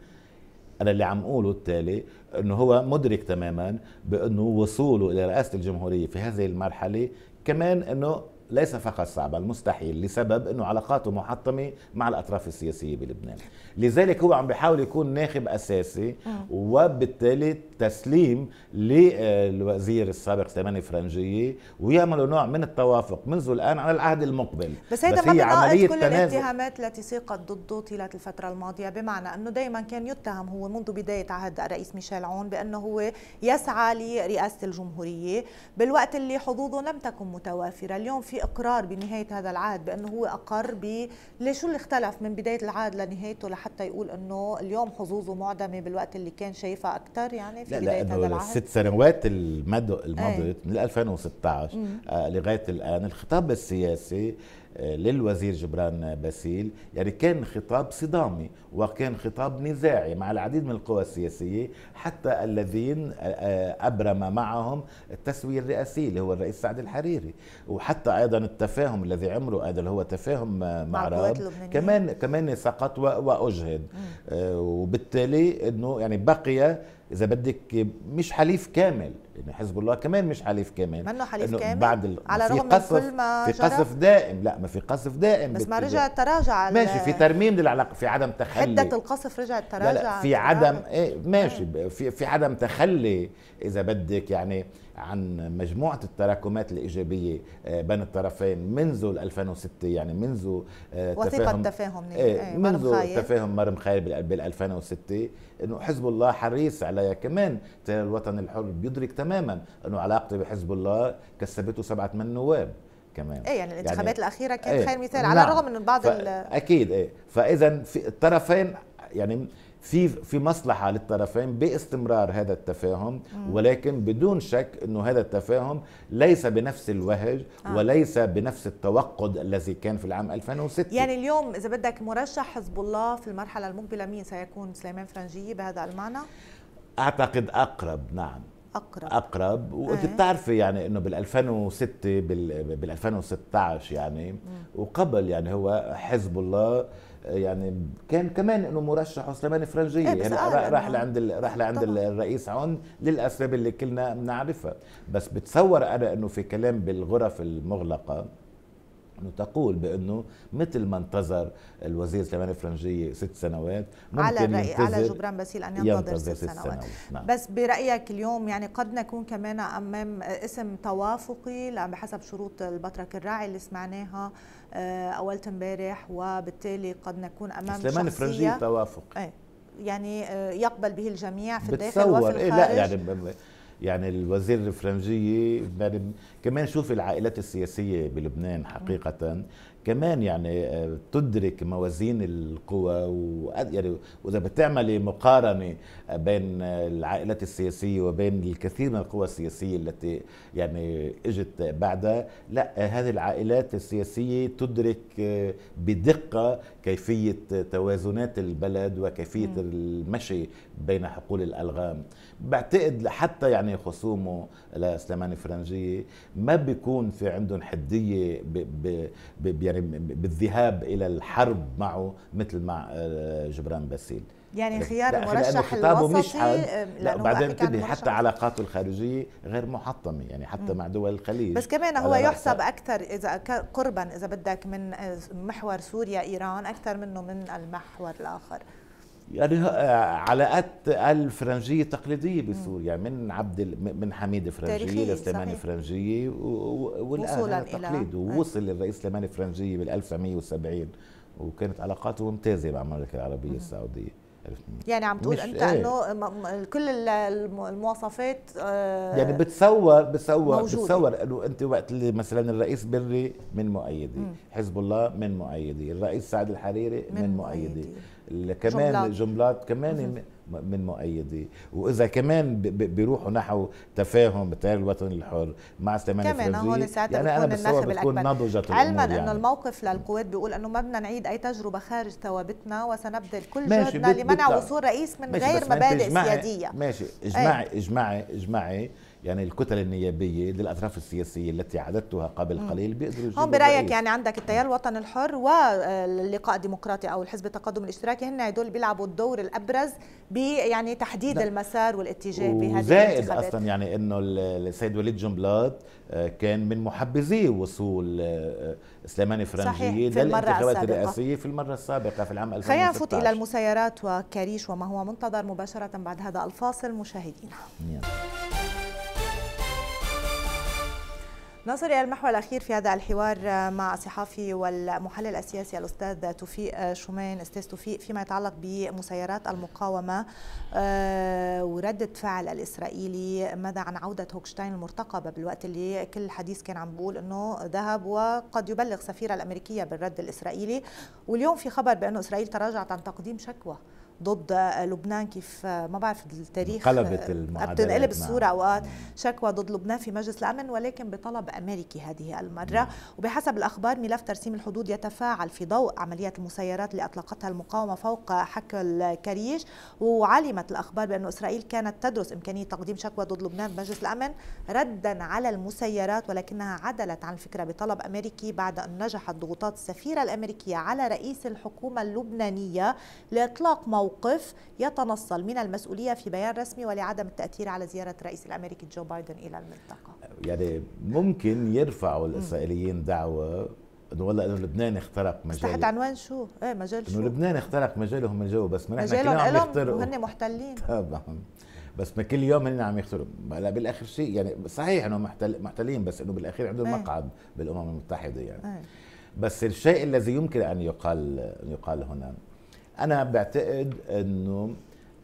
أنا اللي عم أقوله التالي أنه هو مدرك تماما بأنه وصوله إلى رئاسة الجمهورية في هذه المرحلة كمان أنه ليس فقط صعبا مستحيل لسبب أنه علاقاته محطمة مع الأطراف السياسية بلبنان لذلك هو عم بيحاول يكون ناخب اساسي آه. وبالتالي تسليم للوزير السابق سليمان فرنجية ويعملوا نوع من التوافق منذ الآن على العهد المقبل بس هيدا ما عملية كل تنازل. الاتهامات التي سيقت ضده طيلة الفترة الماضية بمعنى أنه دايما كان يتهم هو منذ بداية عهد الرئيس ميشيل عون بأنه هو يسعى لرئاسة الجمهورية بالوقت اللي حظوظه لم تكن متوافرة اليوم في إقرار بنهاية هذا العهد بأنه هو أقر ب لشو اللي اختلف من بداية العهد لنهايته لحتى حتى يقول انه اليوم حظوظه معدمه بالوقت اللي كان شايفها اكثر يعني في لا بدايه هذا العهد الست سنوات المضت إيه. من 2016 مم. آه، لغايه الان الخطاب السياسي للوزير جبران باسيل يعني كان خطاب صدامي وكان خطاب نزاعي مع العديد من القوى السياسية حتى الذين آه، آه، أبرم معهم التسوية الرئاسية اللي هو الرئيس سعد الحريري وحتى أيضا التفاهم الذي عمره أيضا هو تفاهم مع راب كمان كمان سقط وأجهد آه، وبالتالي أنه يعني بقي إذا بدك مش حليف كامل لان يعني حزب الله كمان مش حليف كامل منه حليف كامل بعد ال... على رغم من كل ما في قصف دائم لا ما في قصف دائم بس ما رجع تراجع ماشي في ترميم للعلاقه في عدم تخلي حده القصف رجعت تراجع لا, لا في عدم ايه ماشي في في عدم تخلي اذا بدك يعني عن مجموعة التراكمات الإيجابية آه، بين الطرفين منذ 2006 يعني منذ آه، وثيقة تفاهم, إيه، إيه، إيه، تفاهم منذ تفاهم مرم خير بال 2006 انه حزب الله حريص عليها كمان تيار الوطن الحر بيدرك تماما انه علاقته بحزب الله كسبته سبعه من نواب كمان ايه يعني الانتخابات يعني الاخيره كان ايه خير مثال نعم على الرغم من بعض ف... اكيد ايه فاذا في الطرفين يعني في في مصلحه للطرفين باستمرار هذا التفاهم ولكن بدون شك انه هذا التفاهم ليس بنفس الوهج آه. وليس بنفس التوقد الذي كان في العام 2006 يعني اليوم اذا بدك مرشح حزب الله في المرحله المقبله مين سيكون سليمان فرنجيه بهذا المعنى اعتقد اقرب نعم اقرب اقرب وانت إيه. بتعرفي يعني انه بال 2006 بال 2016 يعني وقبل يعني هو حزب الله يعني كان كمان انه مرشح وسليمان فرنجيه إيه، يعني آه، راح لعند راح لعند الرئيس عون للاسباب اللي كلنا بنعرفها بس بتصور انا انه في كلام بالغرف المغلقه انه تقول بانه مثل ما انتظر الوزير سليمان فرنجيه ست سنوات ممكن على رأي على جبران باسيل ان ينتظر, ينتظر ست, ست سنوات, سنوات. نعم. بس برايك اليوم يعني قد نكون كمان امام اسم توافقي بحسب شروط البطرك الراعي اللي سمعناها آه، اولت امبارح وبالتالي قد نكون امام سليمان فرنجي توافق إيه، يعني آه، يقبل به الجميع في الداخل وفي الخارج إيه لا يعني يعني الوزير الفرنجية كمان شوف العائلات السياسية بلبنان حقيقة كمان يعني آه، تدرك موازين القوى يعني واذا بتعملي مقارنه آه، بين العائلات السياسيه وبين الكثير من القوى السياسيه التي يعني اجت بعدها لا هذه العائلات السياسيه تدرك آه، بدقه كيفية توازنات البلد وكيفية م. المشي بين حقول الألغام بعتقد حتى يعني خصومه لسليمان فرنجية ما بيكون في عندهم حدية يعني بالذهاب إلى الحرب معه مثل مع آه، جبران باسيل يعني إيه. خيار المرشح الوسطي آه، لانه بعدين كده حتى علاقاته الخارجيه غير محطمه يعني حتى م. مع دول الخليج بس كمان هو يحسب اكثر اذا قربا اذا بدك من آه، محور سوريا ايران اكثر منه من المحور الاخر يعني آه، علاقات الفرنجيه تقليديه بسوريا من عبد من حميد فرنجيه لسليمان فرنجيه والان تقليد ووصل للرئيس سليمان فرنجيه بال 1970 وكانت علاقاته ممتازه مع المملكه العربيه السعوديه يعني عم تقول انت إيه؟ انه كل المواصفات آه يعني بتصور بتصور موجودة. بتصور انه انت وقت اللي مثلا الرئيس بري من مؤيدي مم. حزب الله من مؤيدي الرئيس سعد الحريري من, من مؤيدي, مؤيدي. كمان جملات, جملات كمان مم. من مؤيديه واذا كمان بيروحوا نحو تفاهم التيار الوطني الحر مع الثمانية كمان هون ساعتها يعني بتكون النخبه الاكبر نضجت علما يعني. انه يعني. الموقف للقوات بيقول انه ما بدنا نعيد اي تجربه خارج ثوابتنا وسنبذل كل جهدنا لمنع وصول رئيس من غير مبادئ سياديه ماشي إيه. اجمعي اجمعي اجمعي يعني الكتل النيابيه للاطراف السياسيه التي عددتها قبل قليل بيقدروا هون برايك يعني عندك التيار الوطني الحر واللقاء آه، الديمقراطي او الحزب التقدم الاشتراكي هن هدول بيلعبوا الدور الابرز يعني تحديد ده. المسار والاتجاه بهذه زائد اصلا يعني انه السيد وليد جنبلاط آه، كان من محبذي وصول آه، سليماني فرنجي للانتخابات الرئاسيه في المره السابقه في العام 2016 خلينا نفوت الى المسيرات وكريش وما هو منتظر مباشره بعد هذا الفاصل مشاهدينا نصل إلى المحور الأخير في هذا الحوار آه، مع الصحافي والمحلل السياسي الأستاذ توفيق آه، شومان أستاذ توفيق فيما يتعلق بمسيرات المقاومة آه، وردة فعل الإسرائيلي ماذا عن عودة هوكشتاين المرتقبة بالوقت اللي كل الحديث كان عم بيقول أنه ذهب وقد يبلغ سفيرة الأمريكية بالرد الإسرائيلي واليوم في خبر بأنه إسرائيل تراجعت عن تقديم شكوى ضد لبنان كيف ما بعرف التاريخ قلبت آه، المعادلة بتنقلب الصورة أوقات شكوى ضد لبنان في مجلس الأمن ولكن بطلب أمريكي هذه المرة نعم. وبحسب الأخبار ملف ترسيم الحدود يتفاعل في ضوء عمليات المسيرات اللي أطلقتها المقاومة فوق حك الكريش وعلمت الأخبار بأن إسرائيل كانت تدرس إمكانية تقديم شكوى ضد لبنان مجلس الأمن ردا على المسيرات ولكنها عدلت عن الفكرة بطلب أمريكي بعد أن نجحت ضغوطات السفيرة الأمريكية على رئيس الحكومة اللبنانية لإطلاق موقع موقف يتنصل من المسؤولية في بيان رسمي ولعدم التأثير على زيارة الرئيس الأمريكي جو بايدن إلى المنطقة يعني ممكن يرفعوا الإسرائيليين دعوة انه والله انه لبنان اخترق مجال تحت عنوان شو؟ ايه مجال شو؟ انه لبنان اخترق مجالهم من جو بس ما نحن مجالهم عم يخترقوا وهن محتلين طبعا بس ما كل يوم هن عم يخترقوا هلا بالاخر شيء يعني صحيح انه محتل محتلين بس انه بالاخير عندهم ايه. مقعد بالامم المتحده يعني ايه. بس الشيء الذي يمكن ان يقال ان يقال هنا انا بعتقد انه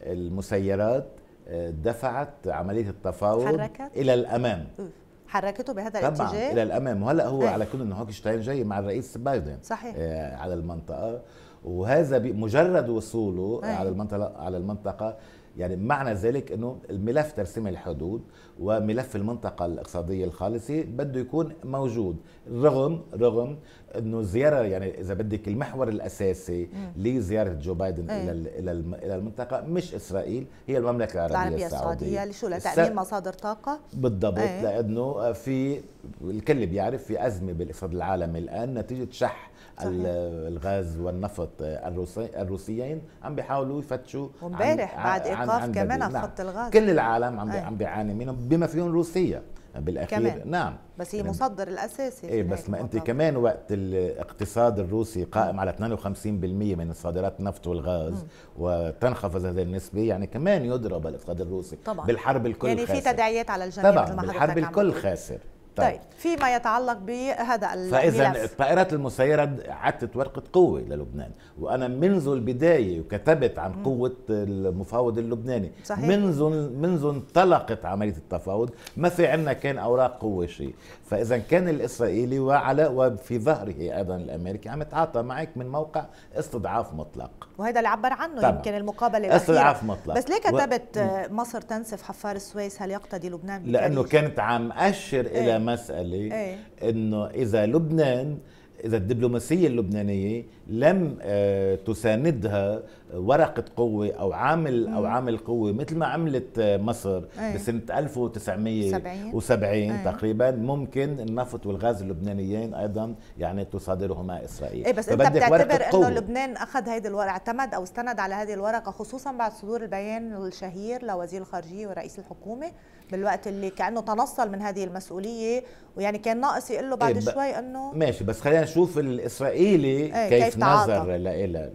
المسيرات آه، دفعت عمليه التفاوض حركت. الى الامام م. حركته بهذا طبعا الاتجاه الى الامام وهلا هو أي. على كل انه هوكشتاين جاي مع الرئيس بايدن صحيح آه على المنطقه وهذا مجرد وصوله أي. على المنطقه على المنطقه يعني معنى ذلك انه الملف ترسيم الحدود وملف المنطقه الاقتصاديه الخالصه بده يكون موجود رغم رغم انه الزياره يعني اذا بدك المحور الاساسي لزياره جو بايدن إيه. الى الى الى المنطقه مش اسرائيل هي المملكه العربيه, العربية السعوديه لشو لتامين مصادر طاقه بالضبط إيه. لانه في الكل بيعرف في ازمه بالاقتصاد العالمي الان نتيجه شح صحيح. الغاز والنفط الروسي الروسيين عم بيحاولوا يفتشوا ومبارح بعد ايقاف كمان على خط نعم. الغاز كل العالم عم إيه. عم بيعاني منهم بما فيهم روسيا بالاخير كمان. نعم بس هي يعني مصدر الاساسي ايه بس ما انت كمان وقت الاقتصاد الروسي قائم م. على 52% من صادرات النفط والغاز مم. وتنخفض هذه النسبه يعني كمان يضرب الاقتصاد الروسي طبعا بالحرب الكل يعني خاسر يعني في تداعيات على الجميع طبعا بالحرب الكل خاسر طيب, طيب. فيما يتعلق بهذا الملف فاذا الطائرات المسيره عدت ورقه قوه للبنان وانا منذ البدايه وكتبت عن قوه المفاوض اللبناني صحيح. منذ منذ انطلقت عمليه التفاوض ما في عندنا كان اوراق قوه شيء فاذا كان الاسرائيلي وعلى وفي ظهره ايضا الامريكي عم يتعاطى معك من موقع استضعاف مطلق وهذا اللي عبر عنه طبعا. يمكن المقابله الاخيره استضعاف مطلق بس ليه كتبت و... مصر تنسف حفار السويس هل يقتدي لبنان لانه كانت عم اشر الى إيه. مساله أي. انه اذا لبنان اذا الدبلوماسيه اللبنانيه لم آه، تساندها ورقه قوه او عامل او عامل قوه مثل ما عملت آه، مصر أي. بسنه 1970 ايه؟ تقريبا ممكن النفط والغاز اللبنانيين ايضا يعني تصادرهما اسرائيل اي بس انت بتعتبر انه لبنان اخذ هذه الورقه اعتمد او استند على هذه الورقه خصوصا بعد صدور البيان الشهير لوزير الخارجيه ورئيس الحكومه بالوقت اللي كانه تنصل من هذه المسؤوليه ويعني كان ناقص يقول له بعد إيه، شوي انه ماشي بس خلينا نشوف الاسرائيلي ايه كيف, كيف نظر لها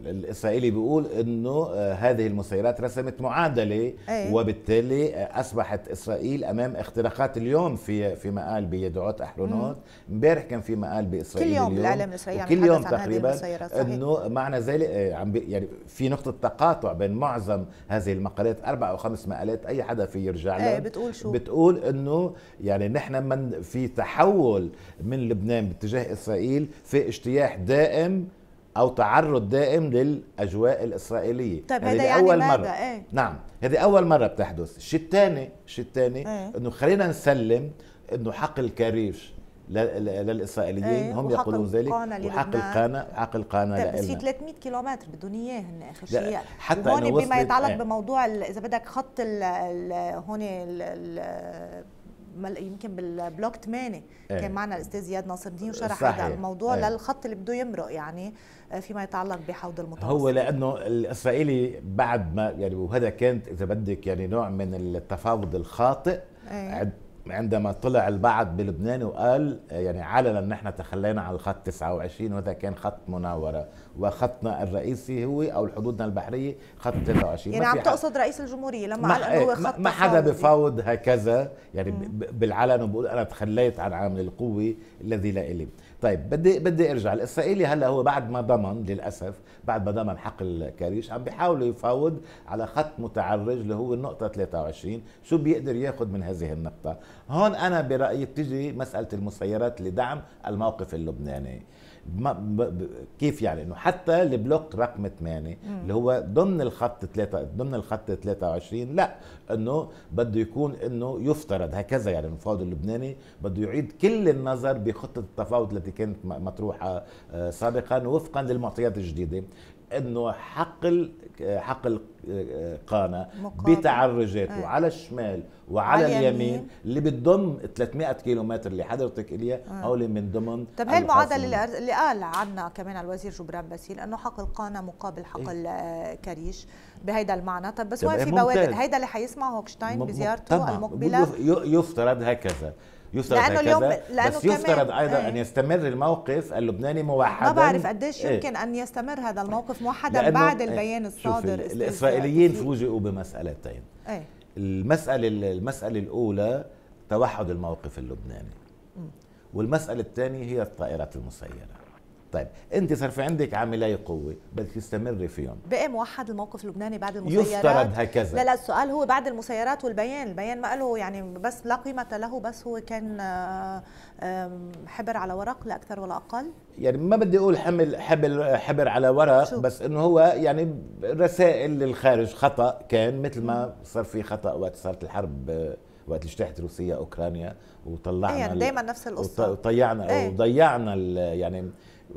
الاسرائيلي بيقول انه آه، هذه المسيرات رسمت معادله ايه؟ وبالتالي آه، اصبحت اسرائيل امام اختراقات اليوم في في مقال بيدعوت احرونوت امبارح كان في مقال باسرائيل كل يوم الاعلام الاسرائيلي يعني كل يوم تقريبا انه معنى ذلك آه، عم يعني في نقطه تقاطع بين معظم هذه المقالات اربع او خمس مقالات اي حدا في يرجع لها ايه بتقول شو؟ بتقول انه يعني نحن من في تحول من لبنان باتجاه اسرائيل في اجتياح دائم او تعرض دائم للاجواء الاسرائيليه طيب يعني هذه يعني اول ماذا؟ مره ايه؟ نعم هذه اول مره بتحدث الشيء الثاني الشيء الثاني ايه؟ انه خلينا نسلم انه حق الكاريش للاسرائيليين أيه. هم يقولون ذلك وحق القانا حق القانه طيب، بس في 300 كيلومتر بدهم هن اخر شيء حتى هون بما يتعلق أيه. بموضوع اذا بدك خط هون يمكن بالبلوك 8 ايه. كان معنا الاستاذ زياد ناصر الدين وشرح هذا الموضوع ايه. للخط اللي بده يمرق يعني آه، فيما يتعلق بحوض المتوسط هو لانه الاسرائيلي بعد ما يعني وهذا كانت اذا بدك يعني نوع من التفاوض الخاطئ ايه. عندما طلع البعض بلبنان وقال يعني علنا ان احنا تخلينا عن الخط 29 وهذا كان خط مناوره وخطنا الرئيسي هو او حدودنا البحريه خط 23 يعني عم تقصد رئيس الجمهوريه لما قال انه هو إيه، خط ما حدا بفاوض هكذا يعني بالعلن وبقول انا تخليت عن عامل القوه الذي لا الي طيب بدي بدي ارجع الاسرائيلي هلا هو بعد ما ضمن للاسف بعد ما ضمن حق الكريش عم بيحاولوا يفاوض على خط متعرج اللي هو النقطه 23 شو بيقدر ياخذ من هذه النقطه هون انا برايي بتجي مساله المسيرات لدعم الموقف اللبناني كيف يعني انه حتى البلوك رقم 8 اللي هو ضمن الخط 3 ضمن الخط 23 لا انه بده يكون انه يفترض هكذا يعني المفاوض اللبناني بده يعيد كل النظر بخطه التفاوض التي كانت مطروحه آه، سابقا وفقا للمعطيات الجديده انه حقل حقل قانا بتعرجاته إيه. على الشمال وعلى على اليمين, اليمين اللي بتضم 300 كيلو متر اللي حضرتك قليها آه. هول من ضمن طب هي المعادله اللي, اللي قال عنا كمان الوزير جبران باسيل انه حقل قانا مقابل حقل إيه؟ كريش بهيدا المعنى طب بس وين في بوادر هيدا اللي حيسمعه هوكشتاين بزيارته المقبله يفترض هكذا يفترض لأنه اليوم لأنه بس يفترض ايضا ايه؟ ان يستمر الموقف اللبناني موحدا ما بعرف قديش إيه. يمكن ايه؟ ان يستمر هذا الموقف موحدا بعد إيه، البيان الصادر الاسرائيليين فوجئوا بمسالتين ايه؟ المساله المساله الاولى توحد الموقف اللبناني والمساله الثانيه هي الطائرات المسيره طيب انت صار في عندك عاملي قوه بدك تستمري فيهم بقي موحد الموقف اللبناني بعد المسيرات يفترض هكذا لا لا السؤال هو بعد المسيرات والبيان البيان ما له يعني بس لا قيمه له بس هو كان آه، حبر على ورق لا اكثر ولا اقل يعني ما بدي اقول حمل حبل حبر على ورق شو. بس انه هو يعني رسائل للخارج خطا كان مثل ما صار في خطا وقت صارت الحرب وقت اجتاحت روسيا اوكرانيا وطلعنا إيه، يعني دائما نفس القصه وطيعنا ايه؟ وضيعنا يعني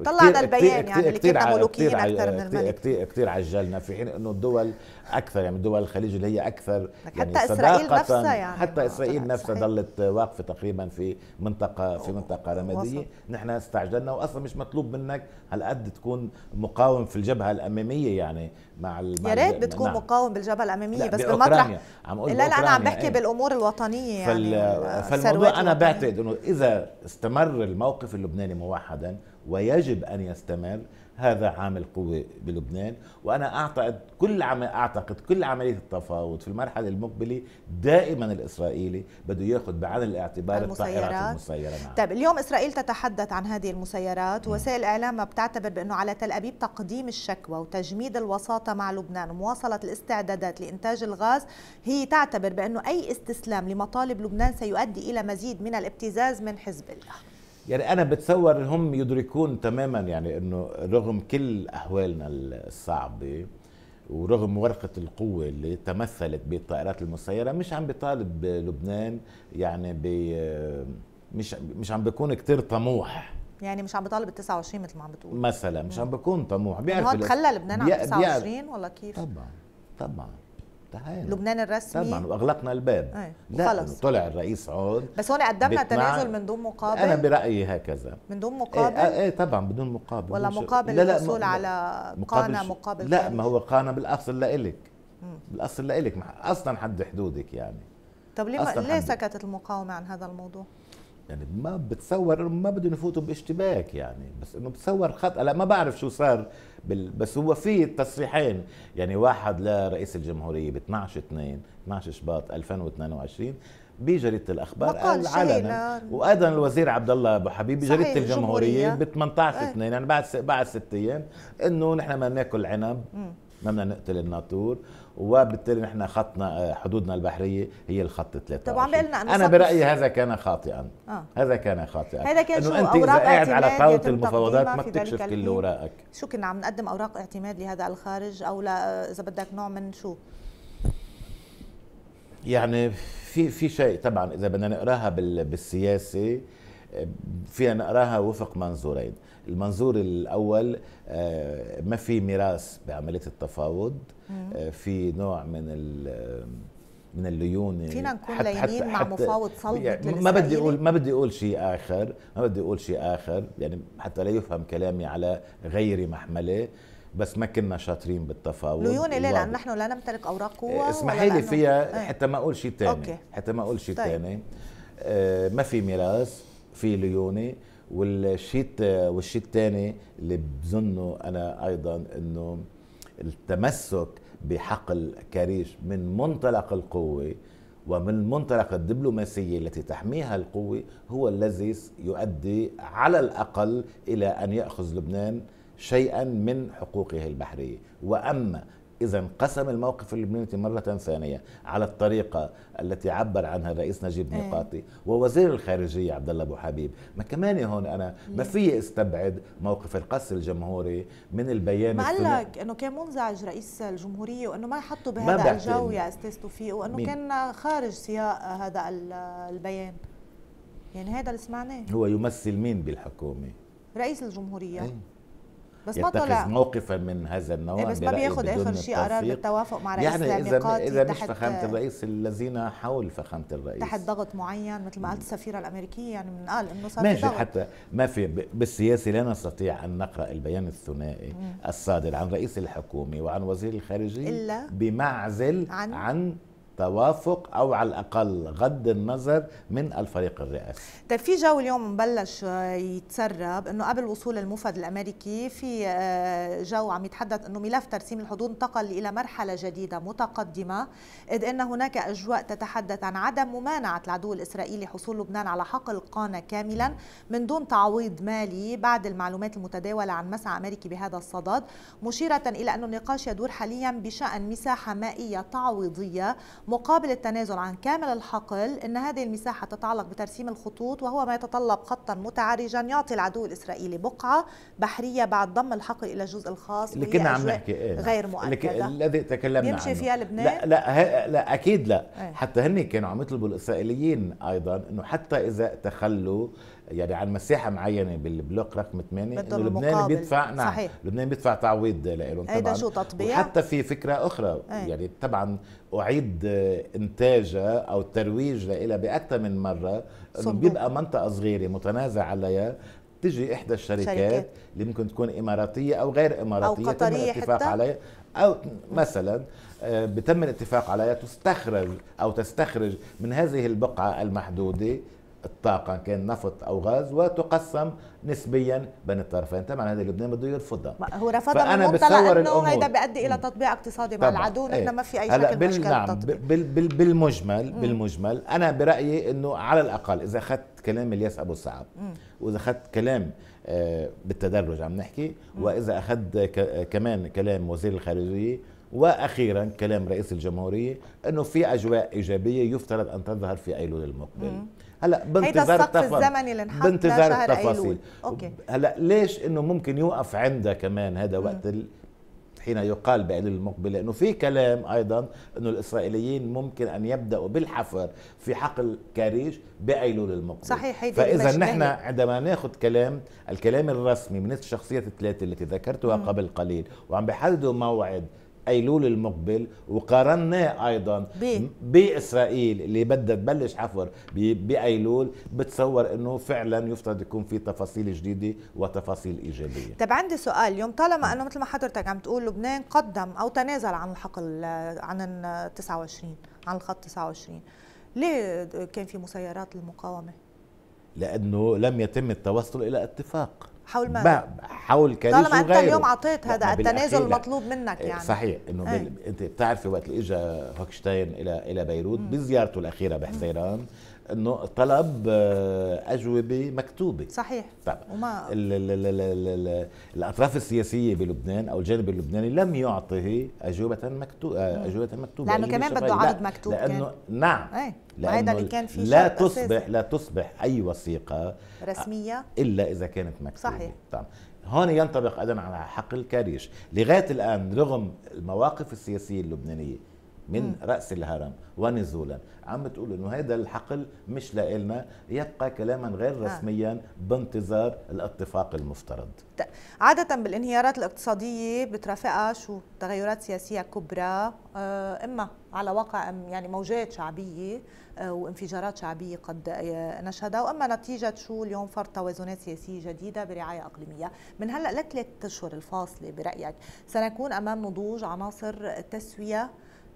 طلع على البيان يعني اللي كنا ملوكيين اكثر من الملك كثير كثير عجلنا في حين انه الدول اكثر يعني دول الخليج اللي هي اكثر يعني حتى اسرائيل نفسها يعني حتى آه، اسرائيل نفسها ظلت واقفه تقريبا في منطقه في منطقه رماديه نحن استعجلنا واصلا مش مطلوب منك هالقد تكون مقاوم في الجبهه الاماميه يعني مع يا ريت بتكون نعم. مقاوم بالجبهه الاماميه بس بالمطرح عم لا لا انا عم بحكي إيه. بالامور الوطنيه يعني فالموضوع انا بعتقد انه اذا استمر الموقف اللبناني موحدا ويجب أن يستمر هذا عامل قوة بلبنان وأنا أعتقد كل عم... أعتقد كل عملية التفاوض في المرحلة المقبلة دائما الإسرائيلي بده يأخذ بعين الاعتبار الطائرات المسيرة معه. طيب اليوم إسرائيل تتحدث عن هذه المسيرات وسائل الاعلام بتعتبر بأنه على تل أبيب تقديم الشكوى وتجميد الوساطة مع لبنان ومواصلة الاستعدادات لإنتاج الغاز هي تعتبر بأنه أي استسلام لمطالب لبنان سيؤدي إلى مزيد من الابتزاز من حزب الله يعني انا بتصور هم يدركون تماما يعني انه رغم كل احوالنا الصعبه ورغم ورقة القوة اللي تمثلت بالطائرات المسيرة مش عم بيطالب لبنان يعني ب مش مش عم بيكون كتير طموح يعني مش عم بطالب ال 29 مثل ما عم بتقول مثلا مش عم نعم. بكون طموح يعني بيعرف هو تخلى لبنان عن 29 ولا كيف؟ طبعا طبعا استهانه لبنان الرسمي طبعا واغلقنا الباب خلص. طلع الرئيس عون بس هون قدمنا تنازل من دون مقابل انا برايي هكذا من دون إيه، مقابل ايه, ايه طبعا بدون مقابل ولا مقابل للحصول على قانه مقابل لا ما هو قانه بالاصل لإلك بالاصل لإلك اصلا حد حدودك يعني طب ليه ليه سكتت المقاومه عن هذا الموضوع؟ يعني ما بتصور ما بدهم يفوتوا باشتباك يعني بس انه بتصور خط هلا ما بعرف شو صار بس هو في تصريحين يعني واحد لرئيس الجمهوريه ب 12 2 12 شباط 2022 بجريده الاخبار قال علنا وايضا الوزير عبد الله ابو حبيب بجريده الجمهوريه ب 18 2 يعني بعد س... بعد ست ايام انه نحن ما ناكل عنب ما بدنا نقتل الناطور وبالتالي نحن خطنا آه، حدودنا البحريه هي الخط 3 طبعا أنا, انا برايي هذا كان خاطئا آه. هذا كان خاطئا هذا كان انه انت اذا قاعد على طاوله المفاوضات ما بتكشف كل اوراقك شو كنا عم نقدم اوراق اعتماد لهذا الخارج او لا اذا بدك نوع من شو يعني في في شيء طبعا اذا بدنا نقراها بالسياسه آه، فينا نقراها وفق منظورين المنظور الاول آه، ما في ميراث بعمليه التفاوض آه، في نوع من آه، من الليونه فينا نكون حتى لينين حتى مع حتى مفاوض صلب يعني ما بدي اقول ما بدي اقول شيء اخر ما بدي اقول شيء اخر يعني حتى لا يفهم كلامي على غير محمله بس ما كنا شاطرين بالتفاوض ليون ليه لان نحن لا نمتلك اوراق قوه إيه، اسمحي لي فيها إيه. حتى ما اقول شيء ثاني حتى ما اقول شيء ثاني طيب. آه ما في ميراث في ليونه والشيء والشيء الثاني اللي بظنه انا ايضا انه التمسك بحقل كاريش من منطلق القوه ومن منطلق الدبلوماسية التي تحميها القوة هو الذي يؤدي على الأقل إلى أن يأخذ لبنان شيئا من حقوقه البحرية وأما إذا انقسم الموقف اللبناني مرة ثانية على الطريقة التي عبر عنها الرئيس نجيب ميقاتي إيه. ووزير الخارجية عبد الله أبو حبيب، ما كمان هون أنا ما إيه. في استبعد موقف القس الجمهوري من البيان ما قال إنه كان منزعج رئيس الجمهورية وإنه ما يحطوا بهذا الجو يا أستاذ توفيق وإنه مين. كان خارج سياق هذا البيان يعني هذا اللي سمعناه هو يمثل مين بالحكومة؟ رئيس الجمهورية ايه. بس ما طلع موقفا من هذا النوع إيه، بس ما بياخد اخر شيء قرار بالتوافق مع رئيس يعني اذا اذا مش فخامه الرئيس الذين حول فخامه الرئيس تحت ضغط معين مثل ما قالت السفيره الامريكيه يعني من قال انه صار ماشي ضغط. حتى ما في بالسياسه لا نستطيع ان نقرا البيان الثنائي مم. الصادر عن رئيس الحكومه وعن وزير الخارجيه الا بمعزل عن, عن توافق او على الاقل غض النظر من الفريق الرئاسي. طيب في جو اليوم مبلش آه، يتسرب انه قبل وصول المفد الامريكي في آه، جو عم يتحدث انه ملف ترسيم الحدود انتقل الى مرحله جديده متقدمه اذ ان هناك اجواء تتحدث عن عدم ممانعه العدو الاسرائيلي حصول لبنان على حق القانه كاملا من دون تعويض مالي بعد المعلومات المتداوله عن مسعى امريكي بهذا الصدد مشيره الى ان النقاش يدور حاليا بشان مساحه مائيه تعويضيه مقابل التنازل عن كامل الحقل ان هذه المساحه تتعلق بترسيم الخطوط وهو ما يتطلب خطا متعرجا يعطي العدو الاسرائيلي بقعه بحريه بعد ضم الحقل الى الجزء الخاص اللي كنا عم نحكي إيه؟ نعم. غير مؤكده الذي تكلمنا يمشي عنه. فيها لبنان لا لا, لا اكيد لا إيه؟ حتى هن كانوا عم يطلبوا الاسرائيليين ايضا انه حتى اذا تخلوا يعني عن مساحه معينه بالبلوك رقم 8 انه لبنان بيدفع نعم صحيح. لبنان بيدفع تعويض لهم إيه، طبعا شو تطبيع وحتى في فكره اخرى أي. يعني طبعا اعيد انتاجها او الترويج لها باكثر من مره انه بيبقى منطقه صغيره متنازع عليها تجي احدى الشركات شركة. اللي ممكن تكون اماراتيه او غير اماراتيه او قطريه تم الاتفاق حتى؟ عليها او مثلا آه، بتم الاتفاق عليها تستخرج او تستخرج من هذه البقعه المحدوده الطاقه كان نفط او غاز وتقسم نسبيا بين الطرفين طبعا هذا لبنان بده يرفضها هو رفضها من بتصور انه هيدا بيؤدي الى تطبيع اقتصادي مع العدو نحن ايه. ما في اي شكل بال... مشكله نعم بال... بال... بالمجمل مم. بالمجمل انا برايي انه على الاقل اذا اخذت كلام الياس ابو صعب واذا اخذت كلام آه، بالتدرج عم نحكي واذا اخذت ك... كمان كلام وزير الخارجيه واخيرا كلام رئيس الجمهوريه انه في اجواء ايجابيه يفترض ان تظهر في ايلول المقبل مم. هلا بانتظار السقف الزمني اللي انحط بنت شهر أوكي. هلا ليش انه ممكن يوقف عندها كمان هذا وقت ال... حين يقال بقليل المقبله انه في كلام ايضا انه الاسرائيليين ممكن ان يبداوا بالحفر في حقل كاريش بايلول المقبله صحيح فاذا نحن عندما ناخذ كلام الكلام الرسمي من الشخصيات الثلاثه التي ذكرتها قبل قليل وعم بحددوا موعد ايلول المقبل وقارناه ايضا بي. باسرائيل اللي بدها تبلش حفر بايلول بتصور انه فعلا يفترض يكون في تفاصيل جديده وتفاصيل ايجابيه. طب عندي سؤال اليوم طالما انه مثل ما حضرتك عم تقول لبنان قدم او تنازل عن الحقل عن ال 29 عن الخط 29 ليه كان في مسيرات المقاومه؟ لانه لم يتم التوصل الى اتفاق. حول ما حول كارثه طالما انت اليوم عطيت هذا التنازل المطلوب منك إيه، يعني صحيح انه إيه. انت بتعرفي وقت اللي اجى هوكشتاين الى الى بيروت بزيارته الاخيره بحزيران انه طلب آه، اجوبه مكتوبه صحيح طبعا وما ال ال ال ال الـ الـ الاطراف السياسيه بلبنان او الجانب اللبناني لم يعطه اجوبه مكتوبه آه، اجوبه مكتوبه لانه كمان بده عرض لا. مكتوب لانه كان. نعم ايه. لانه اللي كان في لا تصبح أساسي. لا تصبح اي وثيقه آه، رسميه الا اذا كانت مكتوبه صحيح طبعا هون ينطبق ايضا على حق كاريش لغايه الان رغم المواقف السياسيه اللبنانيه من م. رأس الهرم ونزولا عم تقول انه هذا الحقل مش لإلنا يبقى كلاما غير آه. رسميا بانتظار الاتفاق المفترض عادة بالانهيارات الاقتصادية بترافقها شو تغيرات سياسية كبرى آه، اما على واقع يعني موجات شعبية آه، وانفجارات شعبية قد نشهدها وأما نتيجة شو اليوم فرض توازنات سياسية جديدة برعاية أقليمية من هلأ لثلاث أشهر الفاصلة برأيك سنكون أمام نضوج عناصر تسوية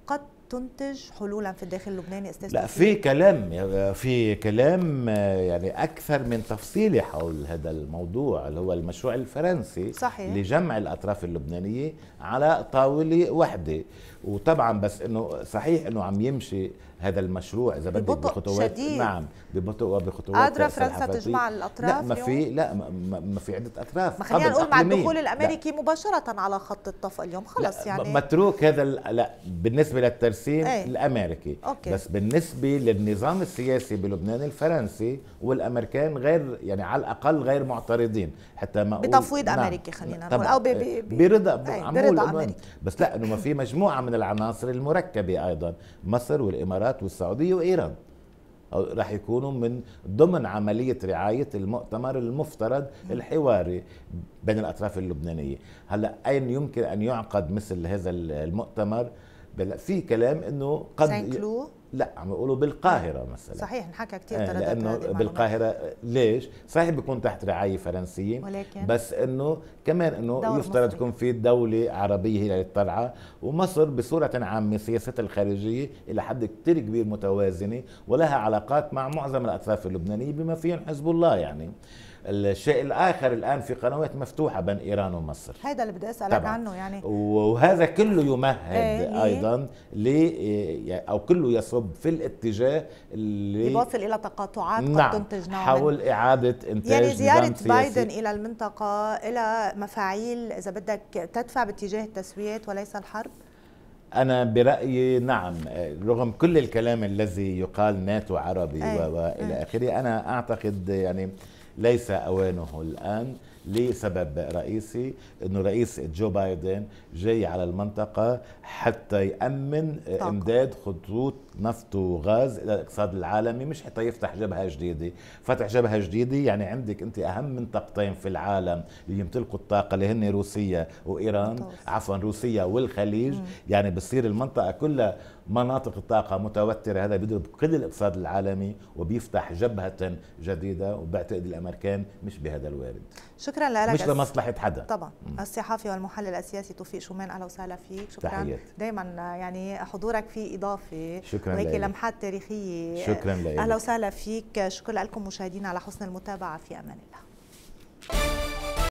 قد تنتج حلولا في الداخل اللبناني استاذ لا في كلام في كلام يعني اكثر من تفصيلي حول هذا الموضوع اللي هو المشروع الفرنسي صحيح. لجمع الاطراف اللبنانيه على طاوله واحده وطبعا بس انه صحيح انه عم يمشي هذا المشروع اذا بدك بخطوات شديد. نعم ببطء وبخطوات قادره فرنسا تجمع الاطراف لا ما في لا ما في عده اطراف ما خلينا نقول مع الدخول الامريكي لا. مباشره على خط الطف اليوم خلص يعني متروك هذا لا بالنسبه للترسيم ايه؟ الامريكي أوكي. بس بالنسبه للنظام السياسي بلبنان الفرنسي والامريكان غير يعني على الاقل غير معترضين حتى ما بتفويض نعم. امريكي خلينا نقول او إيه. برضا ايه؟ عم الولايات الامريكيه بس لا انه ما في مجموعه من العناصر المركبه ايضا مصر والامارات والسعوديه وايران راح يكونوا من ضمن عملية رعاية المؤتمر المفترض الحواري بين الأطراف اللبنانية هلأ أين يمكن أن يعقد مثل هذا المؤتمر في كلام أنه قد سانكلو لا عم يقولوا بالقاهرة نعم. مثلا صحيح انحكى كثير إيه، ترددت لأنه بالقاهرة ليش؟ صحيح بيكون تحت رعاية فرنسية ولكن بس انه كمان انه يفترض يكون في دولة عربية هي للطلعة ومصر بصورة عامة سياستها الخارجية إلى حد كثير كبير متوازنة ولها علاقات مع معظم الأطراف اللبنانية بما فيهم حزب الله يعني الشيء الاخر الان في قنوات مفتوحه بين ايران ومصر هذا اللي بدي اسالك طبعا. عنه يعني وهذا كله يمهد ايه, إيه. ايضا ل او كله يصب في الاتجاه اللي يوصل الى تقاطعات نعم قد تنتج نعم حول اعاده انتاج يعني زياره بايدن الى المنطقه الى مفاعيل اذا بدك تدفع باتجاه التسويات وليس الحرب أنا برأيي نعم رغم كل الكلام الذي يقال ناتو عربي أيه. وإلى إيه. آخره أنا أعتقد يعني ليس أوانه الآن لسبب رئيسي انه رئيس جو بايدن جاي على المنطقه حتى يامن طاقة. امداد خطوط نفط وغاز الى الاقتصاد العالمي مش حتى يفتح جبهه جديده فتح جبهه جديده يعني عندك انت اهم منطقتين في العالم اللي يمتلكوا الطاقه اللي هن روسيا وايران طبعا. عفوا روسيا والخليج مم. يعني بتصير المنطقه كلها مناطق الطاقه متوتره هذا بيضرب كل الاقتصاد العالمي وبيفتح جبهه جديده وبعتقد الامريكان مش بهذا الوارد شكرا لك مش لمصلحه حدا طبعا م. الصحافي والمحلل السياسي توفيق شومان اهلا وسهلا فيك شكرا دايما يعني حضورك فيه اضافه شكرا وهيك لمحات تاريخيه شكرا لك اهلا وسهلا فيك شكرا لكم مشاهدينا على حسن المتابعه في امان الله